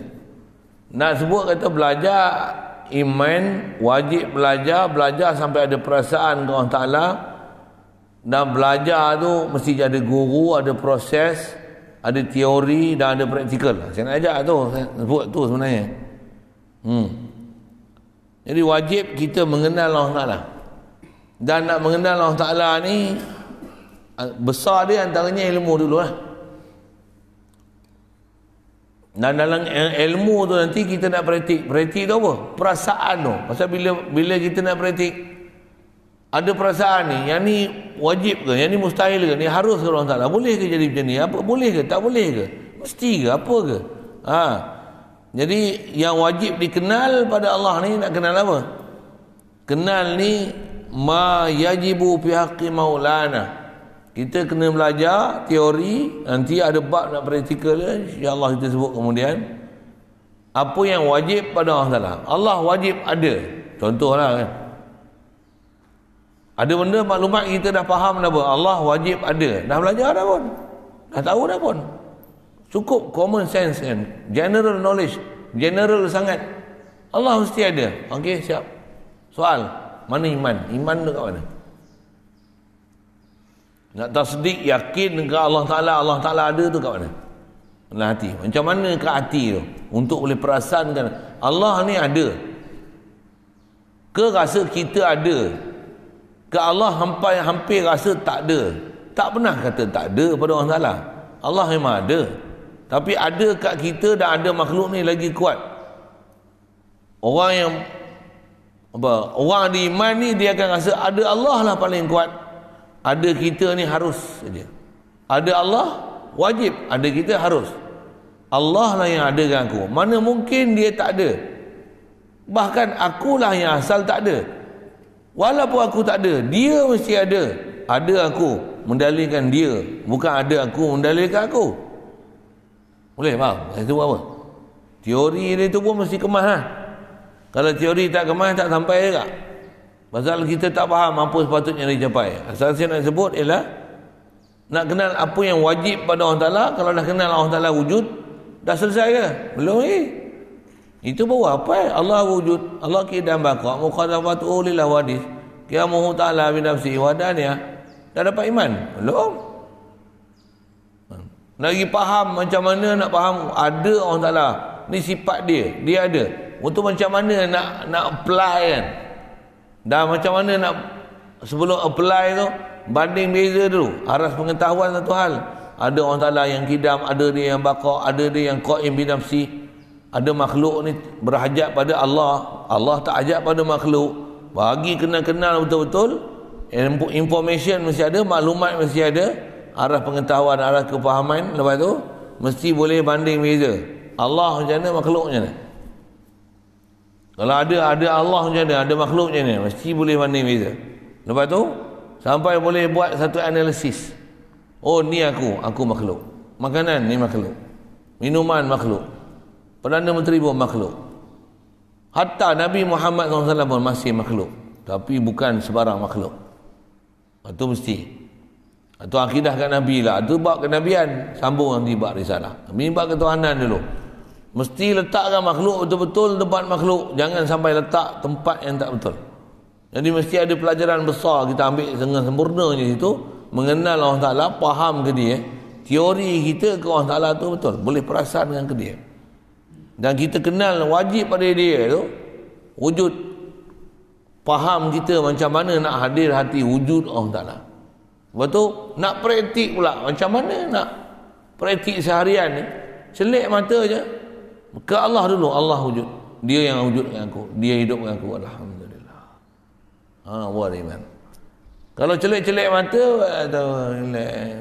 Nak sebut kata belajar iman, wajib belajar, belajar sampai ada perasaan ke Allah Ta'ala. Dan belajar tu mesti ada guru, ada proses, ada teori dan ada praktikal. Saya nak ajak tu, saya sebut tu sebenarnya. Hmm. Jadi wajib kita mengenal Allah Ta'ala. Dan nak mengenal Allah Ta'ala ni, Ah, besar dia antaranya ilmu dulu lah. Dan dalam ilmu tu nanti kita nak praktik. Praktik tu apa? Perasaan tu. Pasal bila bila kita nak praktik, ada perasaan ni, yang ni wajib ke? Yang ni mustahil ke? Ni harus ke orang taklah? Boleh ke jadi macam ni? Apa? Boleh ke? Tak boleh ke? Mesti ke? Apa ke? Ha. Jadi yang wajib dikenal pada Allah ni nak kenal apa? Kenal ni ma yajibu fi maulana kita kena belajar teori nanti ada bab nak praktikal dia insyaallah kita sebut kemudian apa yang wajib pada Allah Taala Allah wajib ada contohlah kan ada benda maklumat kita dah faham dah apa Allah wajib ada dah belajar dah pun dah tahu dah pun cukup common sense kan general knowledge general sangat Allah mesti ada okey siap soal mana iman iman dekat mana nak tasdik yakin ke Allah Ta'ala Allah Ta'ala ada tu kat mana? Dalam hati Macam mana ke hati tu Untuk boleh perasan kan Allah ni ada Ke rasa kita ada Ke Allah hampir, hampir rasa tak ada Tak pernah kata tak ada pada Allah Ta'ala Allah memang ada Tapi ada kat kita dan ada makhluk ni lagi kuat Orang yang apa, Orang di iman ni dia akan rasa ada Allah lah paling kuat ada kita ni harus saja. Ada Allah wajib, ada kita harus. Allah lah yang ada dengan aku. Mana mungkin dia tak ada? Bahkan akulah yang asal tak ada. Walaupun aku tak ada, dia mesti ada. Ada aku mendalilkan dia, bukan ada aku mendalilkan aku. Boleh faham? Itu apa? Teori dia tu pun mesti kemas ha? Kalau teori tak kemas, tak sampai juga. Ya, Masalah kita tak faham apa sepatutnya dicapai. Asal saya nak sebut ialah nak kenal apa yang wajib pada Allah Ta'ala kalau dah kenal Allah Ta'ala wujud dah selesai ke? Belum lagi. Eh? Itu baru apa eh? Allah wujud. Allah kidam baqa' mukhazafatu lillah wadis. mahu ta'ala binafsi wadaniya. Dah dapat iman? Belum. Lagi faham macam mana nak faham ada Allah Ta'ala. Ni sifat dia. Dia ada. Untuk macam mana nak nak apply kan? Dan macam mana nak sebelum apply tu banding beza dulu. Aras pengetahuan satu hal. Ada orang taala yang kidam, ada dia yang bakar, ada dia yang qaim bidam si. Ada makhluk ni berhajat pada Allah, Allah tak ajak pada makhluk. Bagi kenal-kenal betul-betul information mesti ada, maklumat mesti ada, arah pengetahuan, arah kefahaman lepas tu mesti boleh banding beza. Allah macam mana makhluk macam kalau ada ada Allah macam mana, ada makhluk macam mana, mesti boleh mana beza. Lepas tu, sampai boleh buat satu analisis. Oh, ni aku, aku makhluk. Makanan ni makhluk. Minuman makhluk. Perdana Menteri pun makhluk. Hatta Nabi Muhammad SAW pun masih makhluk. Tapi bukan sebarang makhluk. Itu mesti. Itu akidah kat Nabi lah. Itu bab kenabian. Sambung nanti bab risalah. Ini bab ketuhanan dulu. Mesti letakkan makhluk betul-betul tempat makhluk. Jangan sampai letak tempat yang tak betul. Jadi mesti ada pelajaran besar kita ambil dengan sempurna sempurnanya situ. Mengenal Allah Ta'ala, faham ke dia. Teori kita ke Allah Ta'ala tu betul. Boleh perasan dengan ke dia. Dan kita kenal wajib pada dia tu. Wujud. Faham kita macam mana nak hadir hati wujud Allah Ta'ala. Lepas tu nak praktik pula. Macam mana nak praktik seharian ni. Celik mata je ke Allah dulu Allah wujud dia yang wujud dengan aku dia hidup dengan aku Alhamdulillah ha, buat iman kalau celik-celik mata atau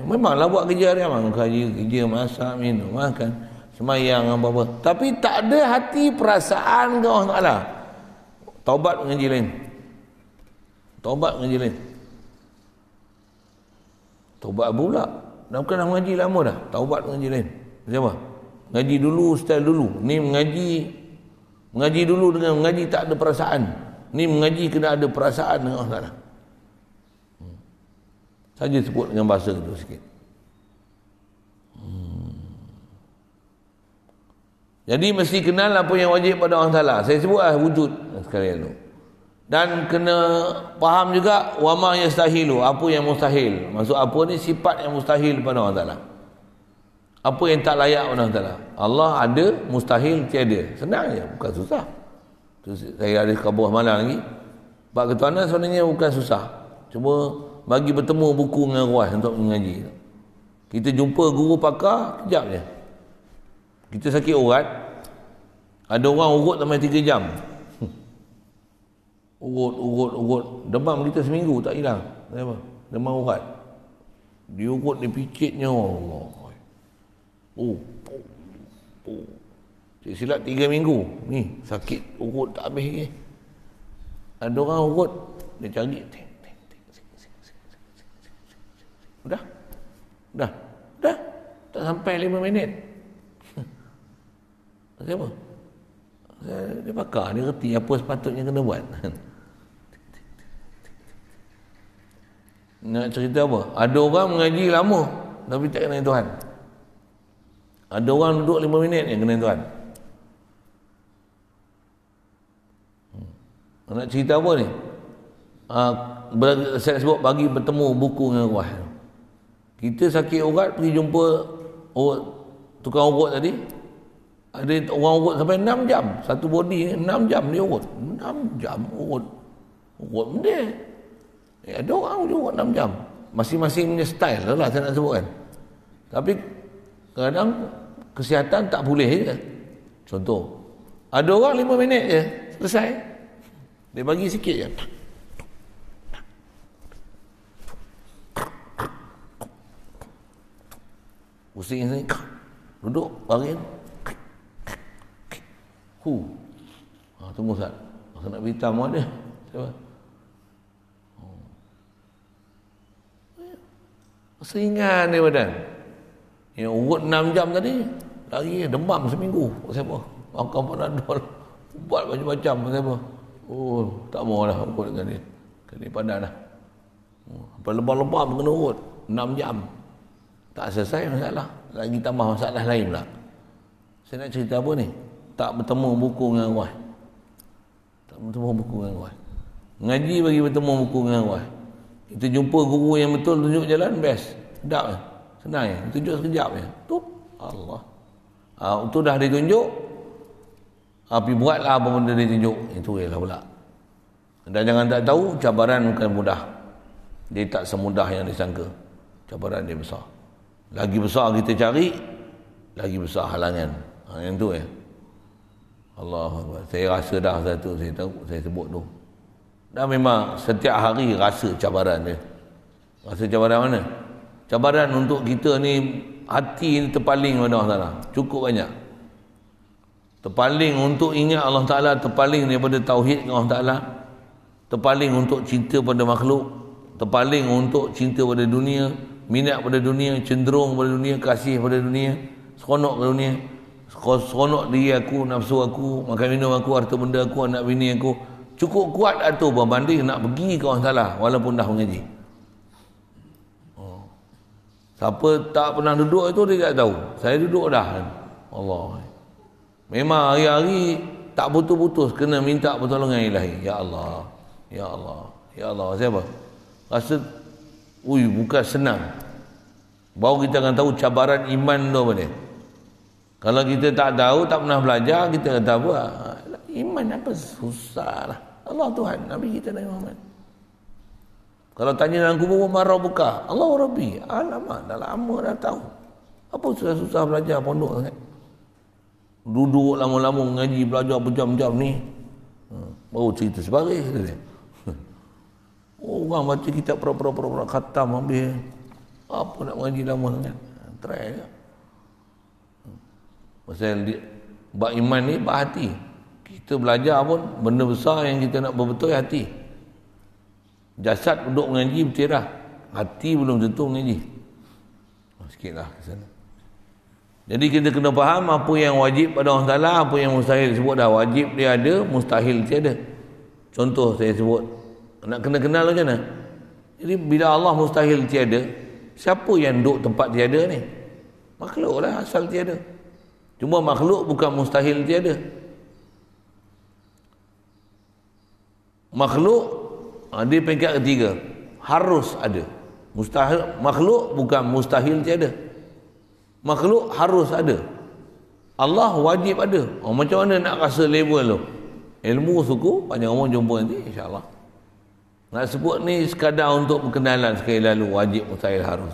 memanglah buat kerja hari amat kerja, kerja masak minum makan semayang apa-apa tapi tak ada hati perasaan ke Allah Ta'ala taubat dengan jilin taubat dengan jilin taubat pula dah bukan dah mengaji lama dah taubat dengan jilin siapa? Ngaji dulu ustaz dulu. Ni mengaji mengaji dulu dengan mengaji tak ada perasaan. Ni mengaji kena ada perasaan dengan Allah Taala. Saja sebut dengan bahasa itu sikit. Hmm. Jadi mesti kenal apa yang wajib pada Allah Taala. Saya sebutlah wujud sekali itu. Dan kena faham juga wama yastahilu, apa yang mustahil. Maksud apa ni sifat yang mustahil pada Allah Taala apa yang tak layak Allah Taala Allah ada mustahil tiada senang je bukan susah Terus, saya ada kabur malam lagi Pak Ketua Anas sebenarnya bukan susah cuma bagi bertemu buku dengan ruas untuk mengaji kita jumpa guru pakar kejap je kita sakit urat ada orang urut sampai tiga jam (laughs) urut, urut, urut demam kita seminggu tak hilang demam urat diurut, dipicitnya Allah Oh, oh, oh. silap tiga minggu. Ni, sakit urut tak habis ni. Ada orang urut, dia cari. Udah? Udah? Udah? Tak sampai lima minit. Siapa? Dia pakar, dia reti apa sepatutnya kena buat. Nak cerita apa? Ada orang mengaji lama tapi tak kenal Tuhan. Ada orang duduk 5 minit yang kena tuan. Hmm. Nak cerita apa ni? Ha, saya sebut bagi bertemu buku dengan ruah. Kita sakit urat pergi jumpa urat, tukang urat tadi. Ada orang urat sampai enam jam. Satu bodi ni 6 jam dia urat. 6 jam urat. Urat benda. Ya, ada orang dia urat enam jam. Masing-masing punya style lah, lah saya nak sebut kan. Tapi kadang kesihatan tak boleh je. Contoh, ada orang lima minit je, selesai. Dia bagi sikit je. Pusing sini, duduk, baring. Hu. Ha, tunggu sat. Masa nak beri tamu ada. Siapa? Oh. Seringan badan. Yang urut enam jam tadi lari demam seminggu. Pasal apa? Makan panadol buat macam-macam pasal apa? Oh, tak mau lah urut dengan dia. Kena padan lah. Oh, apa lebam-lebam kena urut 6 jam. Tak selesai masalah. Lagi tambah masalah lain pula. Saya nak cerita apa ni? Tak bertemu buku dengan awal. Tak bertemu buku dengan awal. Ngaji bagi bertemu buku dengan awal. Kita jumpa guru yang betul tunjuk jalan, best. Tak. Eh? Senang ya, tunjuk sekejap ya. Tu Allah. Ha, itu dah ditunjuk. tapi ha, buatlah apa benda ditunjuk. Itu ialah pula. Dan jangan tak tahu cabaran bukan mudah. Dia tak semudah yang disangka. Cabaran dia besar. Lagi besar kita cari, lagi besar halangan. Ha, yang tu ya. Allah Saya rasa dah satu saya tahu, saya sebut tu. Dan memang setiap hari rasa cabaran dia. Rasa cabaran mana? cabaran untuk kita ni hati ini terpaling kepada Allah Ta'ala cukup banyak terpaling untuk ingat Allah Ta'ala terpaling daripada tauhid dengan Allah Ta'ala terpaling untuk cinta pada makhluk terpaling untuk cinta pada dunia minat pada dunia cenderung pada dunia kasih pada dunia seronok pada dunia seronok diri aku nafsu aku makan minum aku harta benda aku anak bini aku cukup kuat atau lah berbanding nak pergi ke Allah Ta'ala walaupun dah mengaji Siapa tak pernah duduk itu dia tak tahu. Saya duduk dah. Allah. Memang hari-hari tak putus-putus kena minta pertolongan Ilahi. Ya Allah. Ya Allah. Ya Allah. Siapa? Rasa ui buka senang. Baru kita akan tahu cabaran iman tu apa dia. Kalau kita tak tahu, tak pernah belajar, kita kata apa? Iman apa susah lah. Allah Tuhan, Nabi kita Nabi Muhammad. Kalau tanya dalam kubur pun marah buka. Allah Rabbi. Alamak. Dah lama dah tahu. Apa susah-susah belajar pondok sangat. Duduk lama-lama ngaji belajar berjam-jam ni. Hmm. Baru cerita sebaris. Kata. (laughs) Orang baca kitab pera pera pera khatam habis. Apa nak ngaji lama sangat. Try ya. Pasal dia, bak iman ni bak hati. Kita belajar pun benda besar yang kita nak berbetul hati. Jasad duduk mengaji betul Hati belum tentu mengaji. Ah, Sikit lah. Jadi kita kena faham apa yang wajib pada Allah Ta'ala, apa yang mustahil sebut dah. Wajib dia ada, mustahil tiada. Contoh saya sebut. Nak kena kenal macam mana? Jadi bila Allah mustahil tiada, siapa yang duduk tempat tiada ni? Makhluk lah asal tiada. Cuma makhluk bukan mustahil tiada. Makhluk Ah, di peringkat ketiga harus ada mustahil makhluk bukan mustahil tiada makhluk harus ada Allah wajib ada oh, macam mana nak rasa level tu ilmu suku panjang umur jumpa nanti insyaAllah nak sebut ni sekadar untuk perkenalan sekali lalu wajib mustahil harus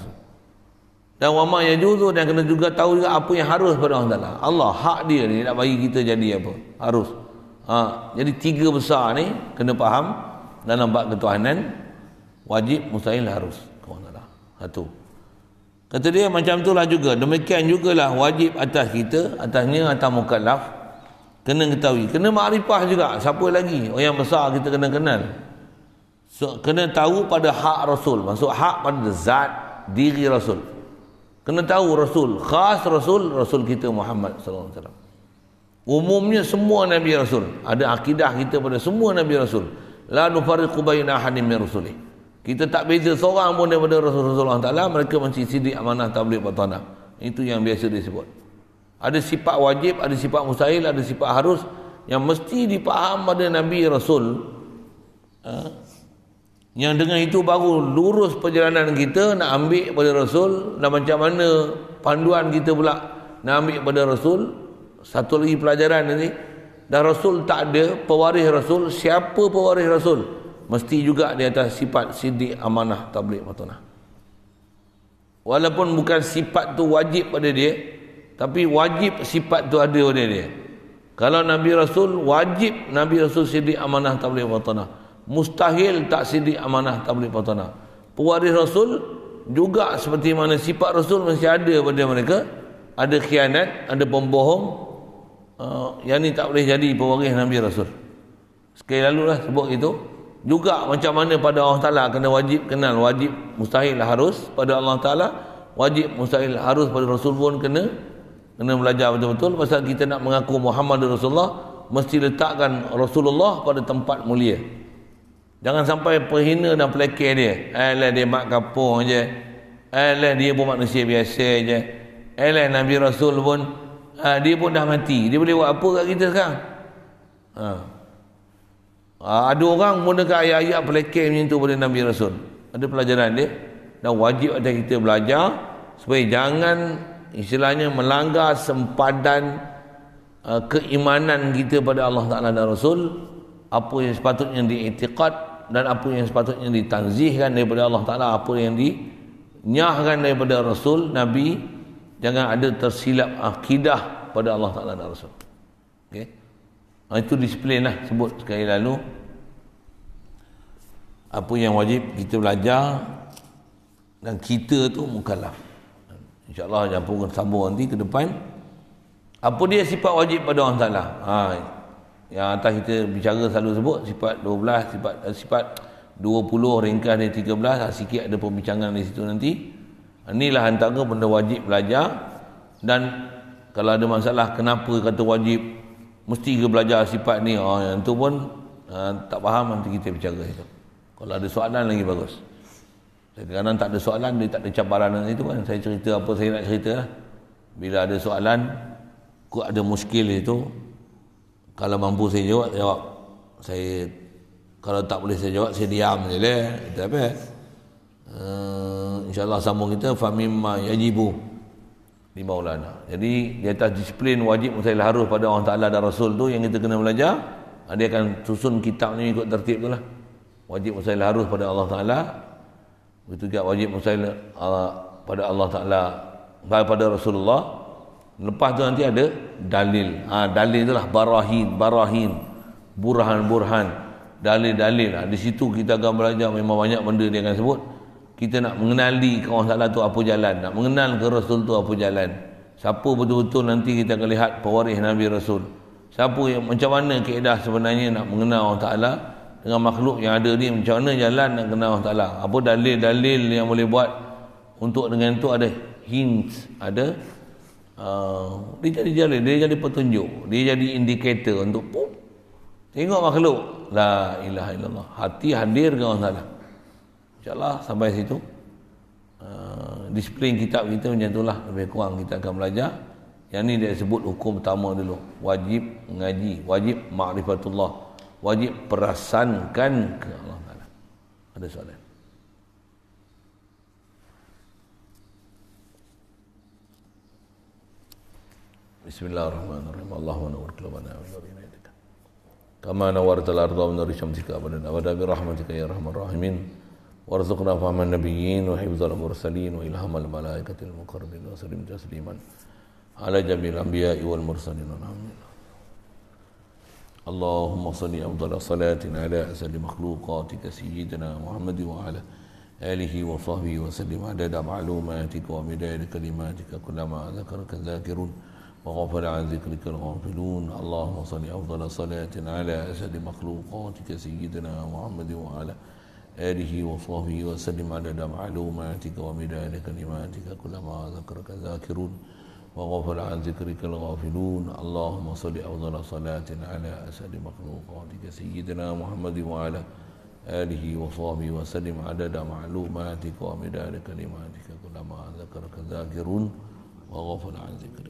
dan wama yang juzu dan kena juga tahu juga apa yang harus pada Allah Ta'ala Allah hak dia ni nak bagi kita jadi apa harus ha, jadi tiga besar ni kena faham dalam bab ketuhanan wajib mustahil harus kawan Allah satu kata dia macam itulah juga demikian jugalah wajib atas kita atasnya atas mukallaf kena ketahui kena makrifah juga siapa lagi orang oh, besar kita kena kenal so, kena tahu pada hak rasul maksud hak pada zat diri rasul kena tahu rasul khas rasul rasul kita Muhammad sallallahu alaihi wasallam umumnya semua nabi rasul ada akidah kita pada semua nabi rasul la nufariqu baina ahadin min rusuli kita tak beza seorang pun daripada Rasulullah SAW mereka mesti sidik amanah tabligh batanah itu yang biasa disebut ada sifat wajib ada sifat mustahil ada sifat harus yang mesti dipaham pada Nabi Rasul ha? yang dengan itu baru lurus perjalanan kita nak ambil pada Rasul dan macam mana panduan kita pula nak ambil pada Rasul satu lagi pelajaran nanti dan rasul tak ada pewaris rasul siapa pewaris rasul mesti juga di atas sifat siddiq amanah tabligh matanah walaupun bukan sifat tu wajib pada dia tapi wajib sifat tu ada pada dia kalau nabi rasul wajib nabi rasul siddiq amanah tabligh matanah mustahil tak siddiq amanah tabligh matanah pewaris rasul juga seperti mana sifat rasul mesti ada pada mereka ada khianat ada pembohong Ah, yang ni tak boleh jadi pewaris Nabi Rasul sekali lalu lah sebut itu juga macam mana pada Allah Ta'ala kena wajib kenal wajib mustahil harus pada Allah Ta'ala wajib mustahil harus pada Rasul pun kena kena belajar betul-betul pasal kita nak mengaku Muhammad Rasulullah mesti letakkan Rasulullah pada tempat mulia jangan sampai perhina dan pelekeh dia eh dia mak kapung je eh dia pun manusia biasa je eh Nabi Rasul pun ha, dia pun dah mati dia boleh buat apa kat kita sekarang ha. Ha, ada orang menggunakan ayat-ayat pelekeh macam tu pada Nabi Rasul ada pelajaran dia dan wajib ada kita belajar supaya jangan istilahnya melanggar sempadan uh, keimanan kita pada Allah Ta'ala dan Rasul apa yang sepatutnya diiktiqat dan apa yang sepatutnya ditanzihkan daripada Allah Ta'ala apa yang dinyahkan daripada Rasul Nabi jangan ada tersilap akidah pada Allah Ta'ala dan Rasul okay? Ha, itu disiplin lah sebut sekali lalu apa yang wajib kita belajar dan kita tu mukallaf insyaAllah jangan pun sambung nanti ke depan apa dia sifat wajib pada Allah Ta'ala ha, yang atas kita bicara selalu sebut sifat 12 sifat, sifat 20 ringkas dia 13 ha, sikit ada perbincangan di situ nanti Inilah antara benda wajib belajar dan kalau ada masalah kenapa kata wajib mesti ke belajar sifat ni oh, yang tu pun uh, tak faham nanti kita bicara itu. Kalau ada soalan lagi bagus. Kadang-kadang tak ada soalan dia tak ada cabaran dan itu kan saya cerita apa saya nak cerita lah. Bila ada soalan ku ada muskil itu kalau mampu saya jawab jawab saya kalau tak boleh saya jawab saya diam je lah tapi uh, eh, insyaallah sambung kita famimma yajibu di maulana jadi di atas disiplin wajib mutailah harus pada Allah taala dan rasul tu yang kita kena belajar ah, dia akan susun kitab ni ikut tertib tu lah wajib mutailah harus pada Allah taala begitu juga wajib mutailah pada Allah taala pada Rasulullah lepas tu nanti ada dalil ha, dalil itulah barahin barahin burhan burhan dalil-dalil ha, di situ kita akan belajar memang banyak benda dia akan sebut kita nak mengenali kawan salah tu apa jalan nak mengenal ke Rasul tu apa jalan siapa betul-betul nanti kita akan lihat pewaris Nabi Rasul siapa yang macam mana keedah sebenarnya nak mengenal Allah Ta'ala dengan makhluk yang ada ni macam mana jalan nak kenal Allah Ta'ala apa dalil-dalil yang boleh buat untuk dengan tu ada hints, ada uh, dia jadi jalan dia jadi petunjuk dia jadi indikator untuk pum, tengok makhluk la ilaha illallah hati hadir ke Allah Ta'ala InsyaAllah sampai situ uh, Disiplin kitab kita macam itulah Lebih kurang kita akan belajar Yang ni dia sebut hukum pertama dulu Wajib ngaji Wajib ma'rifatullah Wajib perasankan ke Allah Ada soalan Bismillahirrahmanirrahim Allahumma nawarkala wa nawarkala كما نورت الأرض ونور شمسك أبدا أبدا برحمتك يا أرحم الراحمين وارزقنا فهم النبيين وحفظ المرسلين وإلهام الملائكة المقربين وسلم تسليما على جميع الأنبياء والمرسلين والحمد لله اللهم صل أفضل صلاة على أسل مخلوقاتك سيدنا محمد وعلى آله وصحبه وسلم عدد معلوماتك ومداد كلماتك كلما ذكرك الذاكرون وغفل عن ذكرك الغافلون اللهم صل أفضل صلاة على أسد مخلوقاتك سيدنا محمد وعلى آله آله وصحبه وسلم على دم علوماتك ومداد كلماتك كلما ذكرك ذاكرون وغفل عن ذكرك الغافلون اللهم صل أفضل صلاة على أسد مخلوقاتك سيدنا محمد وعلى آله وصحبه وسلم عدد معلوماتك ومداد كلماتك كلما ذكرك ذاكرون وغفل عن ذكرك